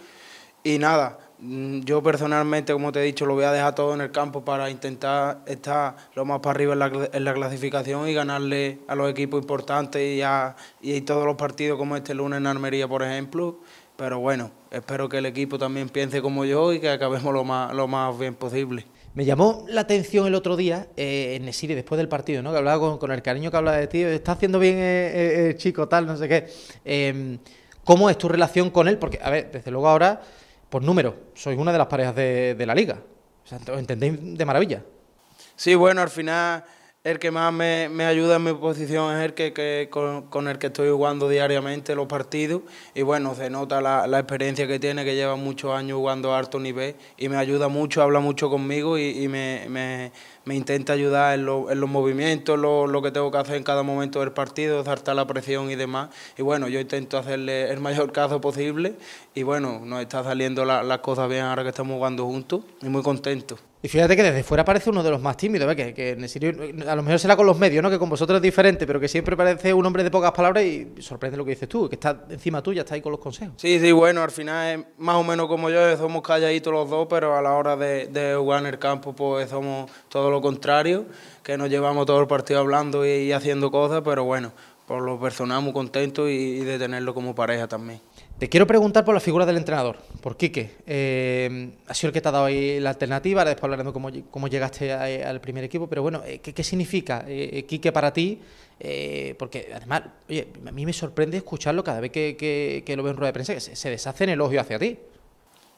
Y nada, mm, yo personalmente, como te he dicho, lo voy a dejar todo en el campo para intentar estar lo más para arriba en la, clasificación y ganarle a los equipos importantes y, a, y todos los partidos como este lunes en Armería, por ejemplo. Pero bueno, espero que el equipo también piense como yo y que acabemos lo más, lo más bien posible. Me llamó la atención el otro día eh, en Nesiri, después del partido, ¿no? Que hablaba con, el cariño que hablaba de ti, está haciendo bien el eh, eh, chico, tal, no sé qué. Em, ¿Cómo es tu relación con él? Porque, a ver, desde luego ahora, por número, sois una de las parejas de, la liga. O sea, entendéis de maravilla. Sí, bueno, al final el que más me, ayuda en mi posición es el que, con, el que estoy jugando diariamente los partidos y bueno, se nota la, experiencia que tiene, que lleva muchos años jugando a alto nivel y me ayuda mucho, habla mucho conmigo y, me, intenta ayudar en, los movimientos, lo, que tengo que hacer en cada momento del partido, saltar la presión y demás. Y bueno, yo intento hacerle el mayor caso posible y bueno, nos está saliendo las cosas bien ahora que estamos jugando juntos y muy contentos. Y fíjate que desde fuera parece uno de los más tímidos, que, que a lo mejor será con los medios, ¿no? que con vosotros es diferente, pero que siempre parece un hombre de pocas palabras y sorprende lo que dices tú, que está encima tuya, está ahí con los consejos. Sí, sí, bueno, al final es más o menos como yo, eh, somos calladitos los dos, pero a la hora de, jugar en el campo pues somos todo lo contrario, que nos llevamos todo el partido hablando y, haciendo cosas, pero bueno, por lo personal muy contento y de tenerlo como pareja también. Te quiero preguntar por la figura del entrenador, por Quique. Eh, ha sido el que te ha dado ahí la alternativa, después hablaremos cómo, cómo llegaste eh, al primer equipo, pero bueno, eh, ¿qué, significa Quique para ti? porque además, oye, a mí me sorprende escucharlo cada vez que, lo veo en rueda de prensa, que se, se deshacen elogio hacia ti.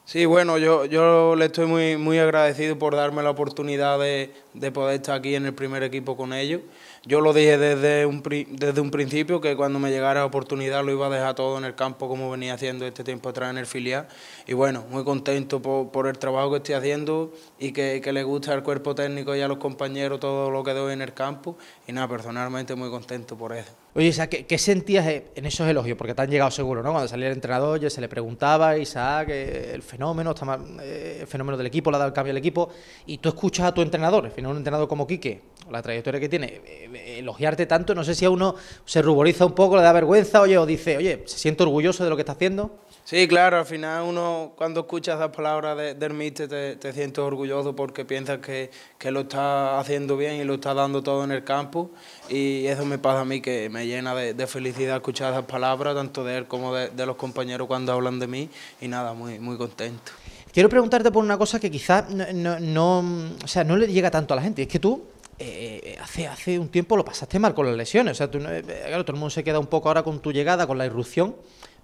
Sí, bueno, yo, le estoy muy, muy agradecido por darme la oportunidad de, de poder estar aquí en el primer equipo con ellos. Yo lo dije desde un, desde un principio que cuando me llegara la oportunidad lo iba a dejar todo en el campo como venía haciendo este tiempo atrás en el filial. Y bueno, muy contento por, el trabajo que estoy haciendo y que, que, le gusta al cuerpo técnico y a los compañeros todo lo que doy en el campo. Y nada, personalmente muy contento por eso. Oye, Isaac, ¿qué, sentías en esos elogios? Porque te han llegado seguro, ¿no? Cuando salía el entrenador, oye, se le preguntaba, Isaac, eh, el fenómeno, está eh, el fenómeno del equipo, le ha dado el cambio al equipo, y tú escuchas a tu entrenador, al final un entrenador como Quique, la trayectoria que tiene, eh, elogiarte tanto, no sé si a uno se ruboriza un poco, le da vergüenza, oye, o dice, oye, se siente orgulloso de lo que está haciendo. Sí, claro, al final uno cuando escuchas las palabras de, del te, te, sientes orgulloso porque piensas que, lo está haciendo bien y lo está dando todo en el campo y eso me pasa a mí que me llena de, felicidad escuchar esas palabras tanto de él como de, los compañeros cuando hablan de mí y nada, muy, muy contento. Quiero preguntarte por una cosa que quizás no, no, le llega tanto a la gente, es que tú eh, hace, hace un tiempo lo pasaste mal con las lesiones. O sea, eh, claro, todo el mundo se queda un poco ahora con tu llegada, con la irrupción.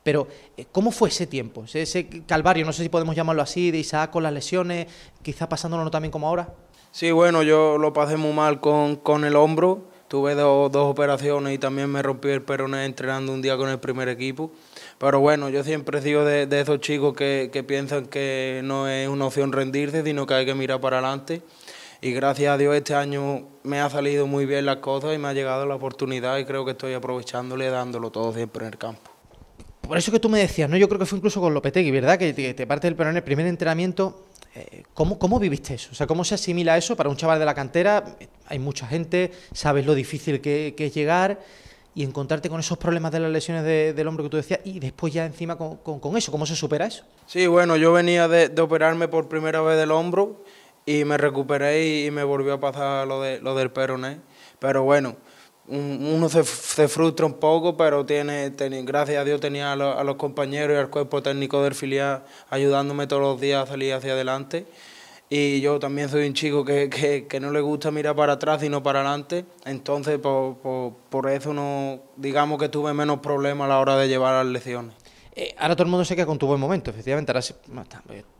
Pero, eh, ¿cómo fue ese tiempo? Ese calvario, no sé si podemos llamarlo así, de Isaac con las lesiones, quizá pasándolo no también como ahora. Sí, bueno, yo lo pasé muy mal con, el hombro. Tuve dos operaciones y también me rompí el peroné entrenando un día con el primer equipo. Pero bueno, yo siempre he de, esos chicos que, que piensan que no es una opción rendirse, sino que hay que mirar para adelante y gracias a Dios este año me ha salido muy bien las cosas y me ha llegado la oportunidad y creo que estoy aprovechándole dándolo todo siempre en el campo. Por eso que tú me decías, ¿no? Yo creo que fue incluso con Lopetegui, ¿verdad? Que te, parte del perón en el primer entrenamiento. Eh, ¿cómo, ¿Cómo viviste eso? O sea, ¿cómo se asimila eso para un chaval de la cantera? Hay mucha gente, sabes lo difícil que, que es llegar y encontrarte con esos problemas de las lesiones del hombro que tú decías y después ya encima con, con, eso, ¿cómo se supera eso? Sí, bueno, yo venía de, de, operarme por primera vez del hombro y me recuperé y, me volvió a pasar lo, de, lo del peroné, pero bueno uno se, frustra un poco, pero tiene, gracias a Dios tenía a, los compañeros y al cuerpo técnico del filial ayudándome todos los días a salir hacia adelante. Y yo también soy un chico que, no le gusta mirar para atrás, sino para adelante. Entonces, por, por eso no, digamos que tuve menos problemas a la hora de llevar las lecciones. Eh, ahora todo el mundo se queda con tu buen momento, efectivamente. Pues,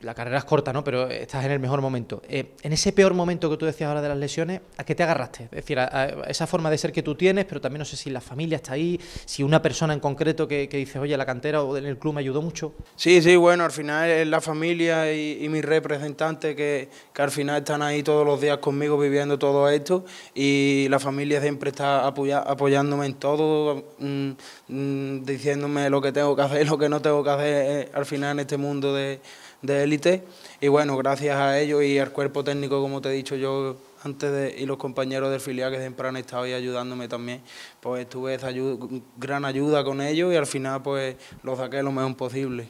la carrera es corta, ¿no? Pero eh, estás en el mejor momento. Eh, en ese peor momento que tú decías ahora de las lesiones, ¿a qué te agarraste? Es decir, a, esa forma de ser que tú tienes, pero también no sé si la familia está ahí, si una persona en concreto que, que dices, oye, la cantera o en el club me ayudó mucho. Sí, sí, bueno, al final es la familia y, y mis representantes que, al final están ahí todos los días conmigo viviendo todo esto y la familia siempre está apoyándome en todo, mm, mm, diciéndome lo que tengo que hacer, lo que que no tengo que hacer eh, al final en este mundo de, élite. Y bueno, gracias a ellos y al cuerpo técnico, como te he dicho yo antes, de, y los compañeros del filial que siempre han estado ahí ayudándome también, pues tuve esa gran ayuda con ellos y al final pues lo saqué lo mejor posible.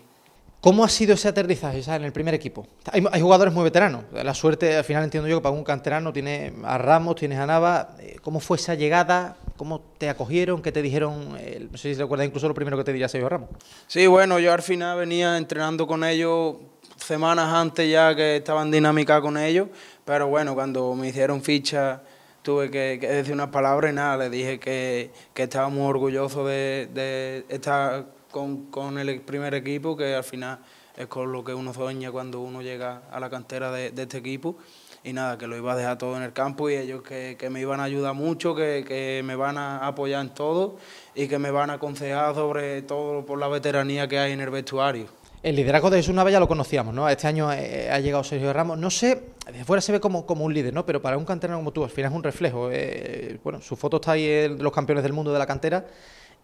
¿Cómo ha sido ese aterrizaje en el primer equipo? Hay, jugadores muy veteranos. La suerte, al final entiendo yo que para un canterano tiene a Ramos, tienes a Nava. Eh, ¿Cómo fue esa llegada? ¿Cómo te acogieron? ¿Qué te dijeron? no sé si recuerdas incluso lo primero que te diría Sergio Ramos. Sí, bueno, yo al final venía entrenando con ellos semanas antes ya que estaban en dinámica con ellos. Pero bueno, cuando me hicieron ficha tuve que, decir unas palabras y nada, les dije que, que estaba muy orgulloso de, de esta con, con, el primer equipo, que al final es con lo que uno sueña cuando uno llega a la cantera de, este equipo. Y nada, que lo iba a dejar todo en el campo y ellos que, me iban a ayudar mucho, que, me van a apoyar en todo y que me van a aconsejar sobre todo por la veteranía que hay en el vestuario. El liderazgo de Jesús Nava ya lo conocíamos, ¿no? Este año eh, ha llegado Sergio Ramos. No sé, desde fuera se ve como, un líder, ¿no? Pero para un canterano como tú, al final es un reflejo. Eh, bueno, su foto está ahí, de los campeones del mundo de la cantera.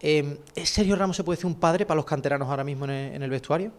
Em, ¿Es Sergio Ramos, se puede decir, un padre para los canteranos ahora mismo en el, vestuario?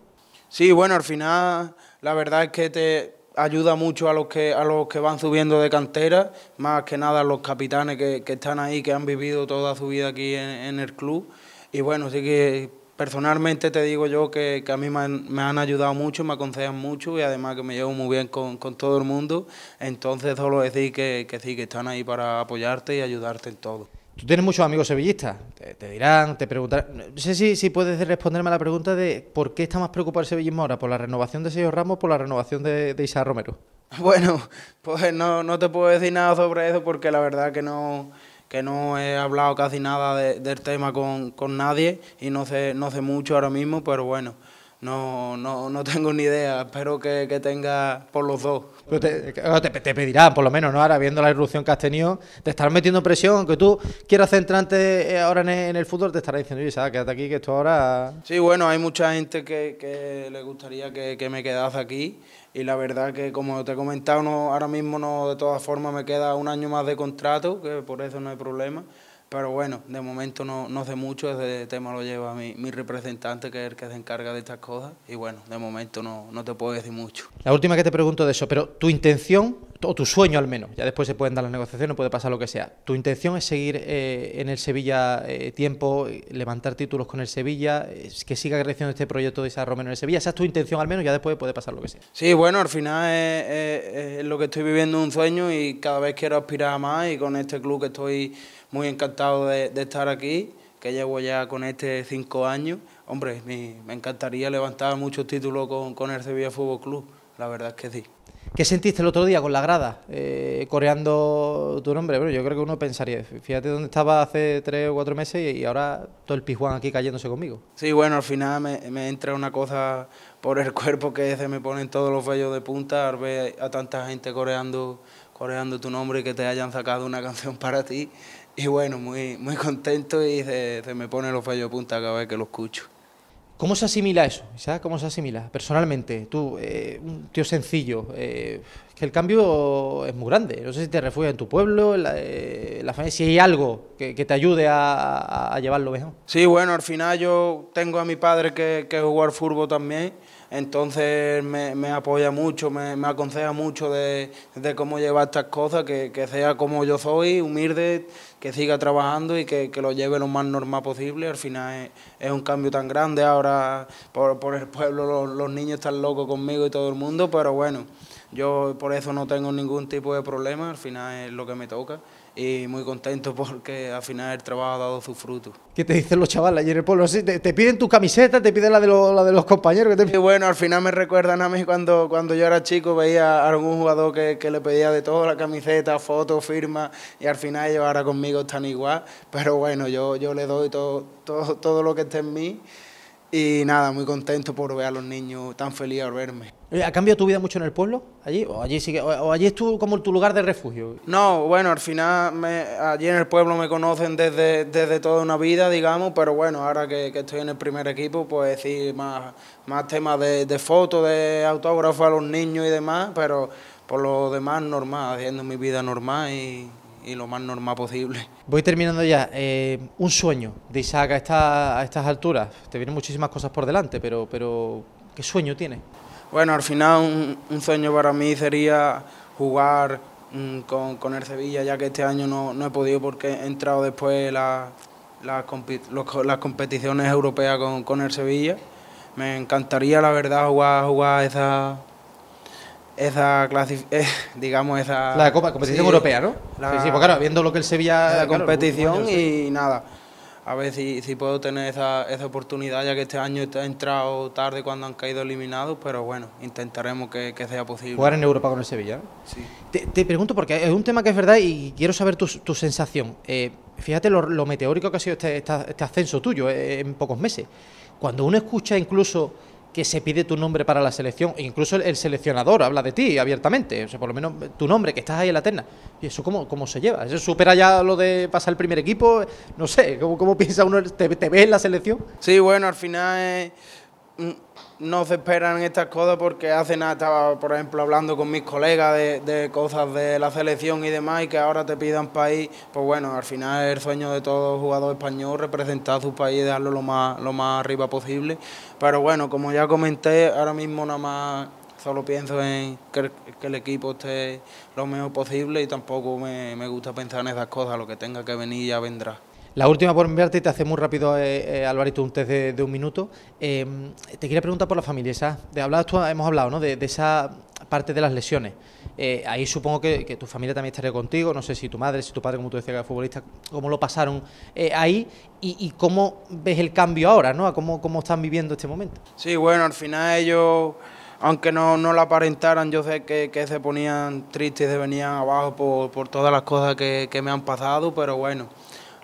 Sí, bueno, al final la verdad es que te, ayuda mucho a los que a los que van subiendo de cantera, más que nada a los capitanes que, están ahí, que han vivido toda su vida aquí en, el club. Y bueno, sí que personalmente te digo yo que, a mí me han, ayudado mucho, me aconsejan mucho y además que me llevo muy bien con, todo el mundo. Entonces solo decir que, que sí, que están ahí para apoyarte y ayudarte en todo. Tú tienes muchos amigos sevillistas, te, dirán, te preguntarán. No sé si, puedes responderme a la pregunta de por qué está más preocupado el sevillismo ahora, por la renovación de Sergio Ramos o por la renovación de, de Romero. Bueno, pues no, te puedo decir nada sobre eso porque la verdad que no, no he hablado casi nada del tema con, con, nadie y no sé, no sé mucho ahora mismo, pero bueno. No, no, no tengo ni idea, espero que, que tenga por los dos. Eh, te, te, pedirán, por lo menos, ¿no? Ahora, viendo la irrupción que has tenido, te estarán metiendo presión, aunque tú quieras centrarte eh, ahora en el, fútbol, te estarán diciendo, oye, ¿sabes? quédate aquí, que esto ahora... Sí, bueno, hay mucha gente que, que le gustaría que, que me quedase aquí y la verdad que como te he comentado, ahora mismo no, de todas formas me queda un año más de contrato, que por eso no hay problema. Pero bueno, de momento no, no sé mucho, ese tema lo lleva mi, mi, representante, que es el que se encarga de estas cosas, y bueno, de momento no, no te puedo decir mucho. La última que te pregunto de eso, pero tu intención, o tu sueño al menos, ya después se pueden dar las negociaciones, puede pasar lo que sea, tu intención es seguir eh, en el Sevilla eh, tiempo, eh, levantar títulos con el Sevilla, que siga creciendo este proyecto de Isabel Romero en el Sevilla, esa es tu intención al menos, ya después puede pasar lo que sea. Sí, bueno, al final es, es lo que estoy viviendo un sueño y cada vez quiero aspirar a más y con este club que estoy muy encantado de, de estar aquí, que llevo ya con este cinco años. Hombre, me, me encantaría levantar muchos títulos con, con el Sevilla Fútbol Club, la verdad es que sí. ¿Qué sentiste el otro día con la grada, eh, coreando tu nombre? Bueno, yo creo que uno pensaría, fíjate dónde estaba hace tres o cuatro meses y ahora todo el pijuán aquí cayéndose conmigo. Sí, bueno, al final me, me entra una cosa por el cuerpo que se me ponen todos los vellos de punta al ver a tanta gente coreando, coreando tu nombre y que te hayan sacado una canción para ti y bueno, muy, muy contento y se, me pone los fallos de punta cada vez que lo escucho. ¿Cómo se asimila eso? ¿Sabes cómo se asimila? Personalmente, tú, eh, un tío sencillo, eh, que el cambio es muy grande. No sé si te refugias en tu pueblo, en la, eh, familia, si hay algo que, te ayude a, llevarlo mejor. Sí, bueno, al final yo tengo a mi padre que, que jugó al fútbol también entonces me, apoya mucho, me, aconseja mucho de, cómo llevar estas cosas, que, sea como yo soy, humilde, que siga trabajando y que, lo lleve lo más normal posible. Al final es, un cambio tan grande, ahora por, el pueblo los, los niños están locos conmigo y todo el mundo, pero bueno, yo por eso no tengo ningún tipo de problema, al final es lo que me toca y muy contento porque al final el trabajo ha dado su fruto. ¿Qué te dicen los chavales allí en el pueblo? ¿Te, te piden tu camiseta? ¿Te piden la de, la de los compañeros? bueno, al final me recuerdan a mí cuando, cuando yo era chico, veía a algún jugador que, que le pedía de todo, la camiseta, fotos, firma, y al final ellos ahora conmigo están igual, pero bueno, yo, yo le doy todo, todo, todo lo que esté en mí. Y nada, muy contento por ver a los niños tan felices al verme. Eh, ¿Ha cambiado tu vida mucho en el pueblo? ¿Allí? ¿O allí, sigue, o allí es tu, como tu lugar de refugio? No, bueno, al final me, allí en el pueblo me conocen desde, desde toda una vida, digamos, pero bueno, ahora que, estoy en el primer equipo, pues sí, más, más temas de, de fotos, de autógrafos a los niños y demás, pero por lo demás normal, haciendo mi vida normal y y lo más normal posible. Voy terminando ya. Eh, un sueño de Isaac a, estas alturas. Te vienen muchísimas cosas por delante, pero, pero ¿qué sueño tiene? Bueno, al final un, sueño para mí sería jugar mm, con, el Sevilla, ya que este año no, he podido porque he entrado después las competiciones europeas con, con el Sevilla. Me encantaría, la verdad, jugar, jugar esa esa clase, eh, digamos, esa... La competición europea, ¿no? sí, sí, pues claro, viendo lo que el Sevilla... La competición pues, pues, y nada, a ver si, puedo tener esa, oportunidad, ya que este año he entrado tarde cuando han caído eliminados, pero bueno, intentaremos que, sea posible. Jugar en Europa con el Sevilla, Sí. Te, te, pregunto, porque es un tema que es verdad y quiero saber tu, sensación. Eh, fíjate lo, meteórico que ha sido este, este ascenso tuyo eh, en pocos meses. Cuando uno escucha incluso que se pide tu nombre para la selección. E incluso el, seleccionador habla de ti abiertamente. O sea, por lo menos tu nombre, que estás ahí en la terna. ¿Y eso cómo, cómo se lleva? ¿Eso supera ya lo de pasar el primer equipo? No sé, ¿cómo, piensa uno? ¿Te, te ves en la selección? Sí, bueno, al final no se esperan estas cosas porque hace nada estaba, por ejemplo, hablando con mis colegas de, de cosas de la selección y demás y que ahora te pidan país, pues bueno, al final es el sueño de todo jugador español representar a su país y dejarlo lo más, lo más arriba posible. Pero bueno, como ya comenté, ahora mismo nada más solo pienso en que, el equipo esté lo mejor posible y tampoco me, me gusta pensar en esas cosas, lo que tenga que venir ya vendrá. La última por enviarte, te hace muy rápido, eh, eh Alvarito, un test de, un minuto. Em, te quería preguntar por la familia. de hemos hablado ¿no? de, esa parte de las lesiones. Eh, ahí supongo que, tu familia también estaría contigo. No sé si tu madre, si tu padre, como tú decías, que futbolista, cómo lo pasaron eh, ahí y, cómo ves el cambio ahora, ¿no? cómo, están viviendo este momento. Sí, bueno, al final ellos aunque no, no la aparentaran, yo sé que, se ponían tristes, se venían abajo por, todas las cosas que, que, me han pasado, pero bueno,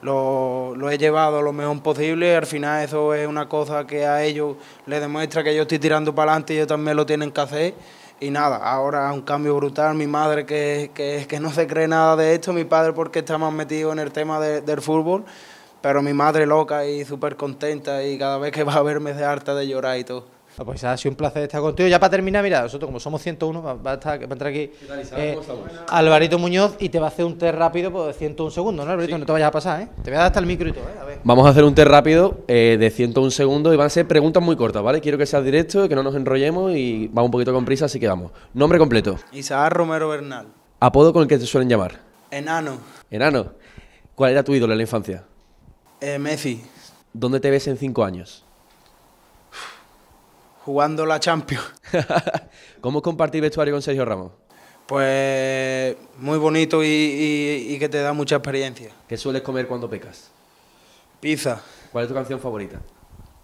lo, he llevado lo mejor posible. Al final eso es una cosa que a ellos les demuestra que yo estoy tirando para adelante y ellos también lo tienen que hacer. Y nada, ahora un cambio brutal. Mi madre que, que, que no se cree nada de esto, mi padre porque está más metido en el tema del fútbol, pero mi madre loca y súper contenta y cada vez que va a verme se harta de llorar y todo. Ah, pues ha sido un placer estar contigo. Ya para terminar, mira, nosotros como somos 101, va, a, estar, entrar aquí eh, Alvarito Muñoz y te va a hacer un test rápido de 101 segundos, ¿no, Alvarito? No te vayas a pasar, ¿eh? Te voy a dar hasta el micro y todo, ¿eh? A ver. Vamos a hacer un test rápido eh, de 101 segundos y van a ser preguntas muy cortas, ¿vale? Quiero que seas directo, que no nos enrollemos y vamos un poquito con prisa, así que vamos. Nombre completo. Isaac Romero Bernal. Apodo con el que te suelen llamar. Enano. Enano. ¿Cuál era tu ídolo en la infancia? Eh, Messi. ¿Dónde te ves en cinco años? jugando la Champions. ¿Cómo compartir vestuario con Sergio Ramos? Pues muy bonito y, que te da mucha experiencia. ¿Qué sueles comer cuando pecas? Pizza. ¿Cuál es tu canción favorita?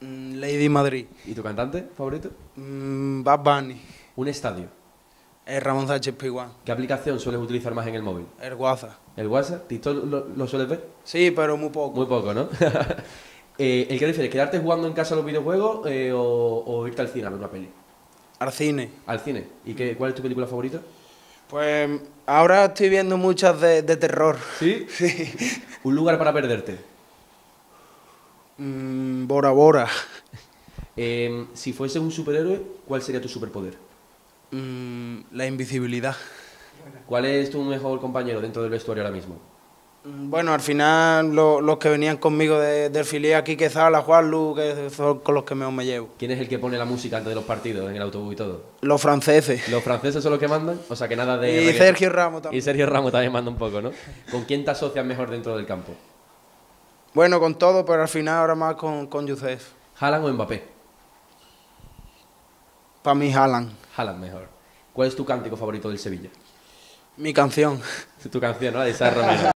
Mm, Lady Madrid. ¿Y tu cantante favorito? Mm, Bad Bunny. ¿Un estadio? El Ramón Sánchez Piguan. ¿Qué aplicación sueles utilizar más en el móvil? El WhatsApp. ¿El WhatsApp? ¿Tisto lo, lo sueles ver? Sí, pero muy poco. Muy poco, ¿no? Eh, ¿El que ¿Quedarte jugando en casa los videojuegos eh, o, irte al cine a ver una peli? Al cine. ¿Al cine? ¿Y qué, cuál es tu película favorita? Pues ahora estoy viendo muchas de, terror. ¿Sí? Sí. ¿Un lugar para perderte? Mm, Bora Bora. Em, si fuese un superhéroe, ¿cuál sería tu superpoder? Mm, la invisibilidad. ¿Cuál es tu mejor compañero dentro del vestuario ahora mismo? Mm, bueno, al final los que venían conmigo de, del filial aquí, que Zala, Juan que son con los que mejor me llevo. ¿Quién es el que pone la música antes de los partidos en el autobús y todo? Los franceses. ¿Los franceses son los que mandan? O sea que nada de... Y Sergio Ramos también. Y Sergio Ramos también manda un poco, ¿no? ¿Con quién te asocias mejor dentro del campo? Bueno, con todo, pero al final ahora más con, con ¿Halan o Mbappé? Para mí Halan. Halan mejor. ¿Cuál es tu cántico favorito del Sevilla? Mi canción. Tu canción, ¿no? De Isaac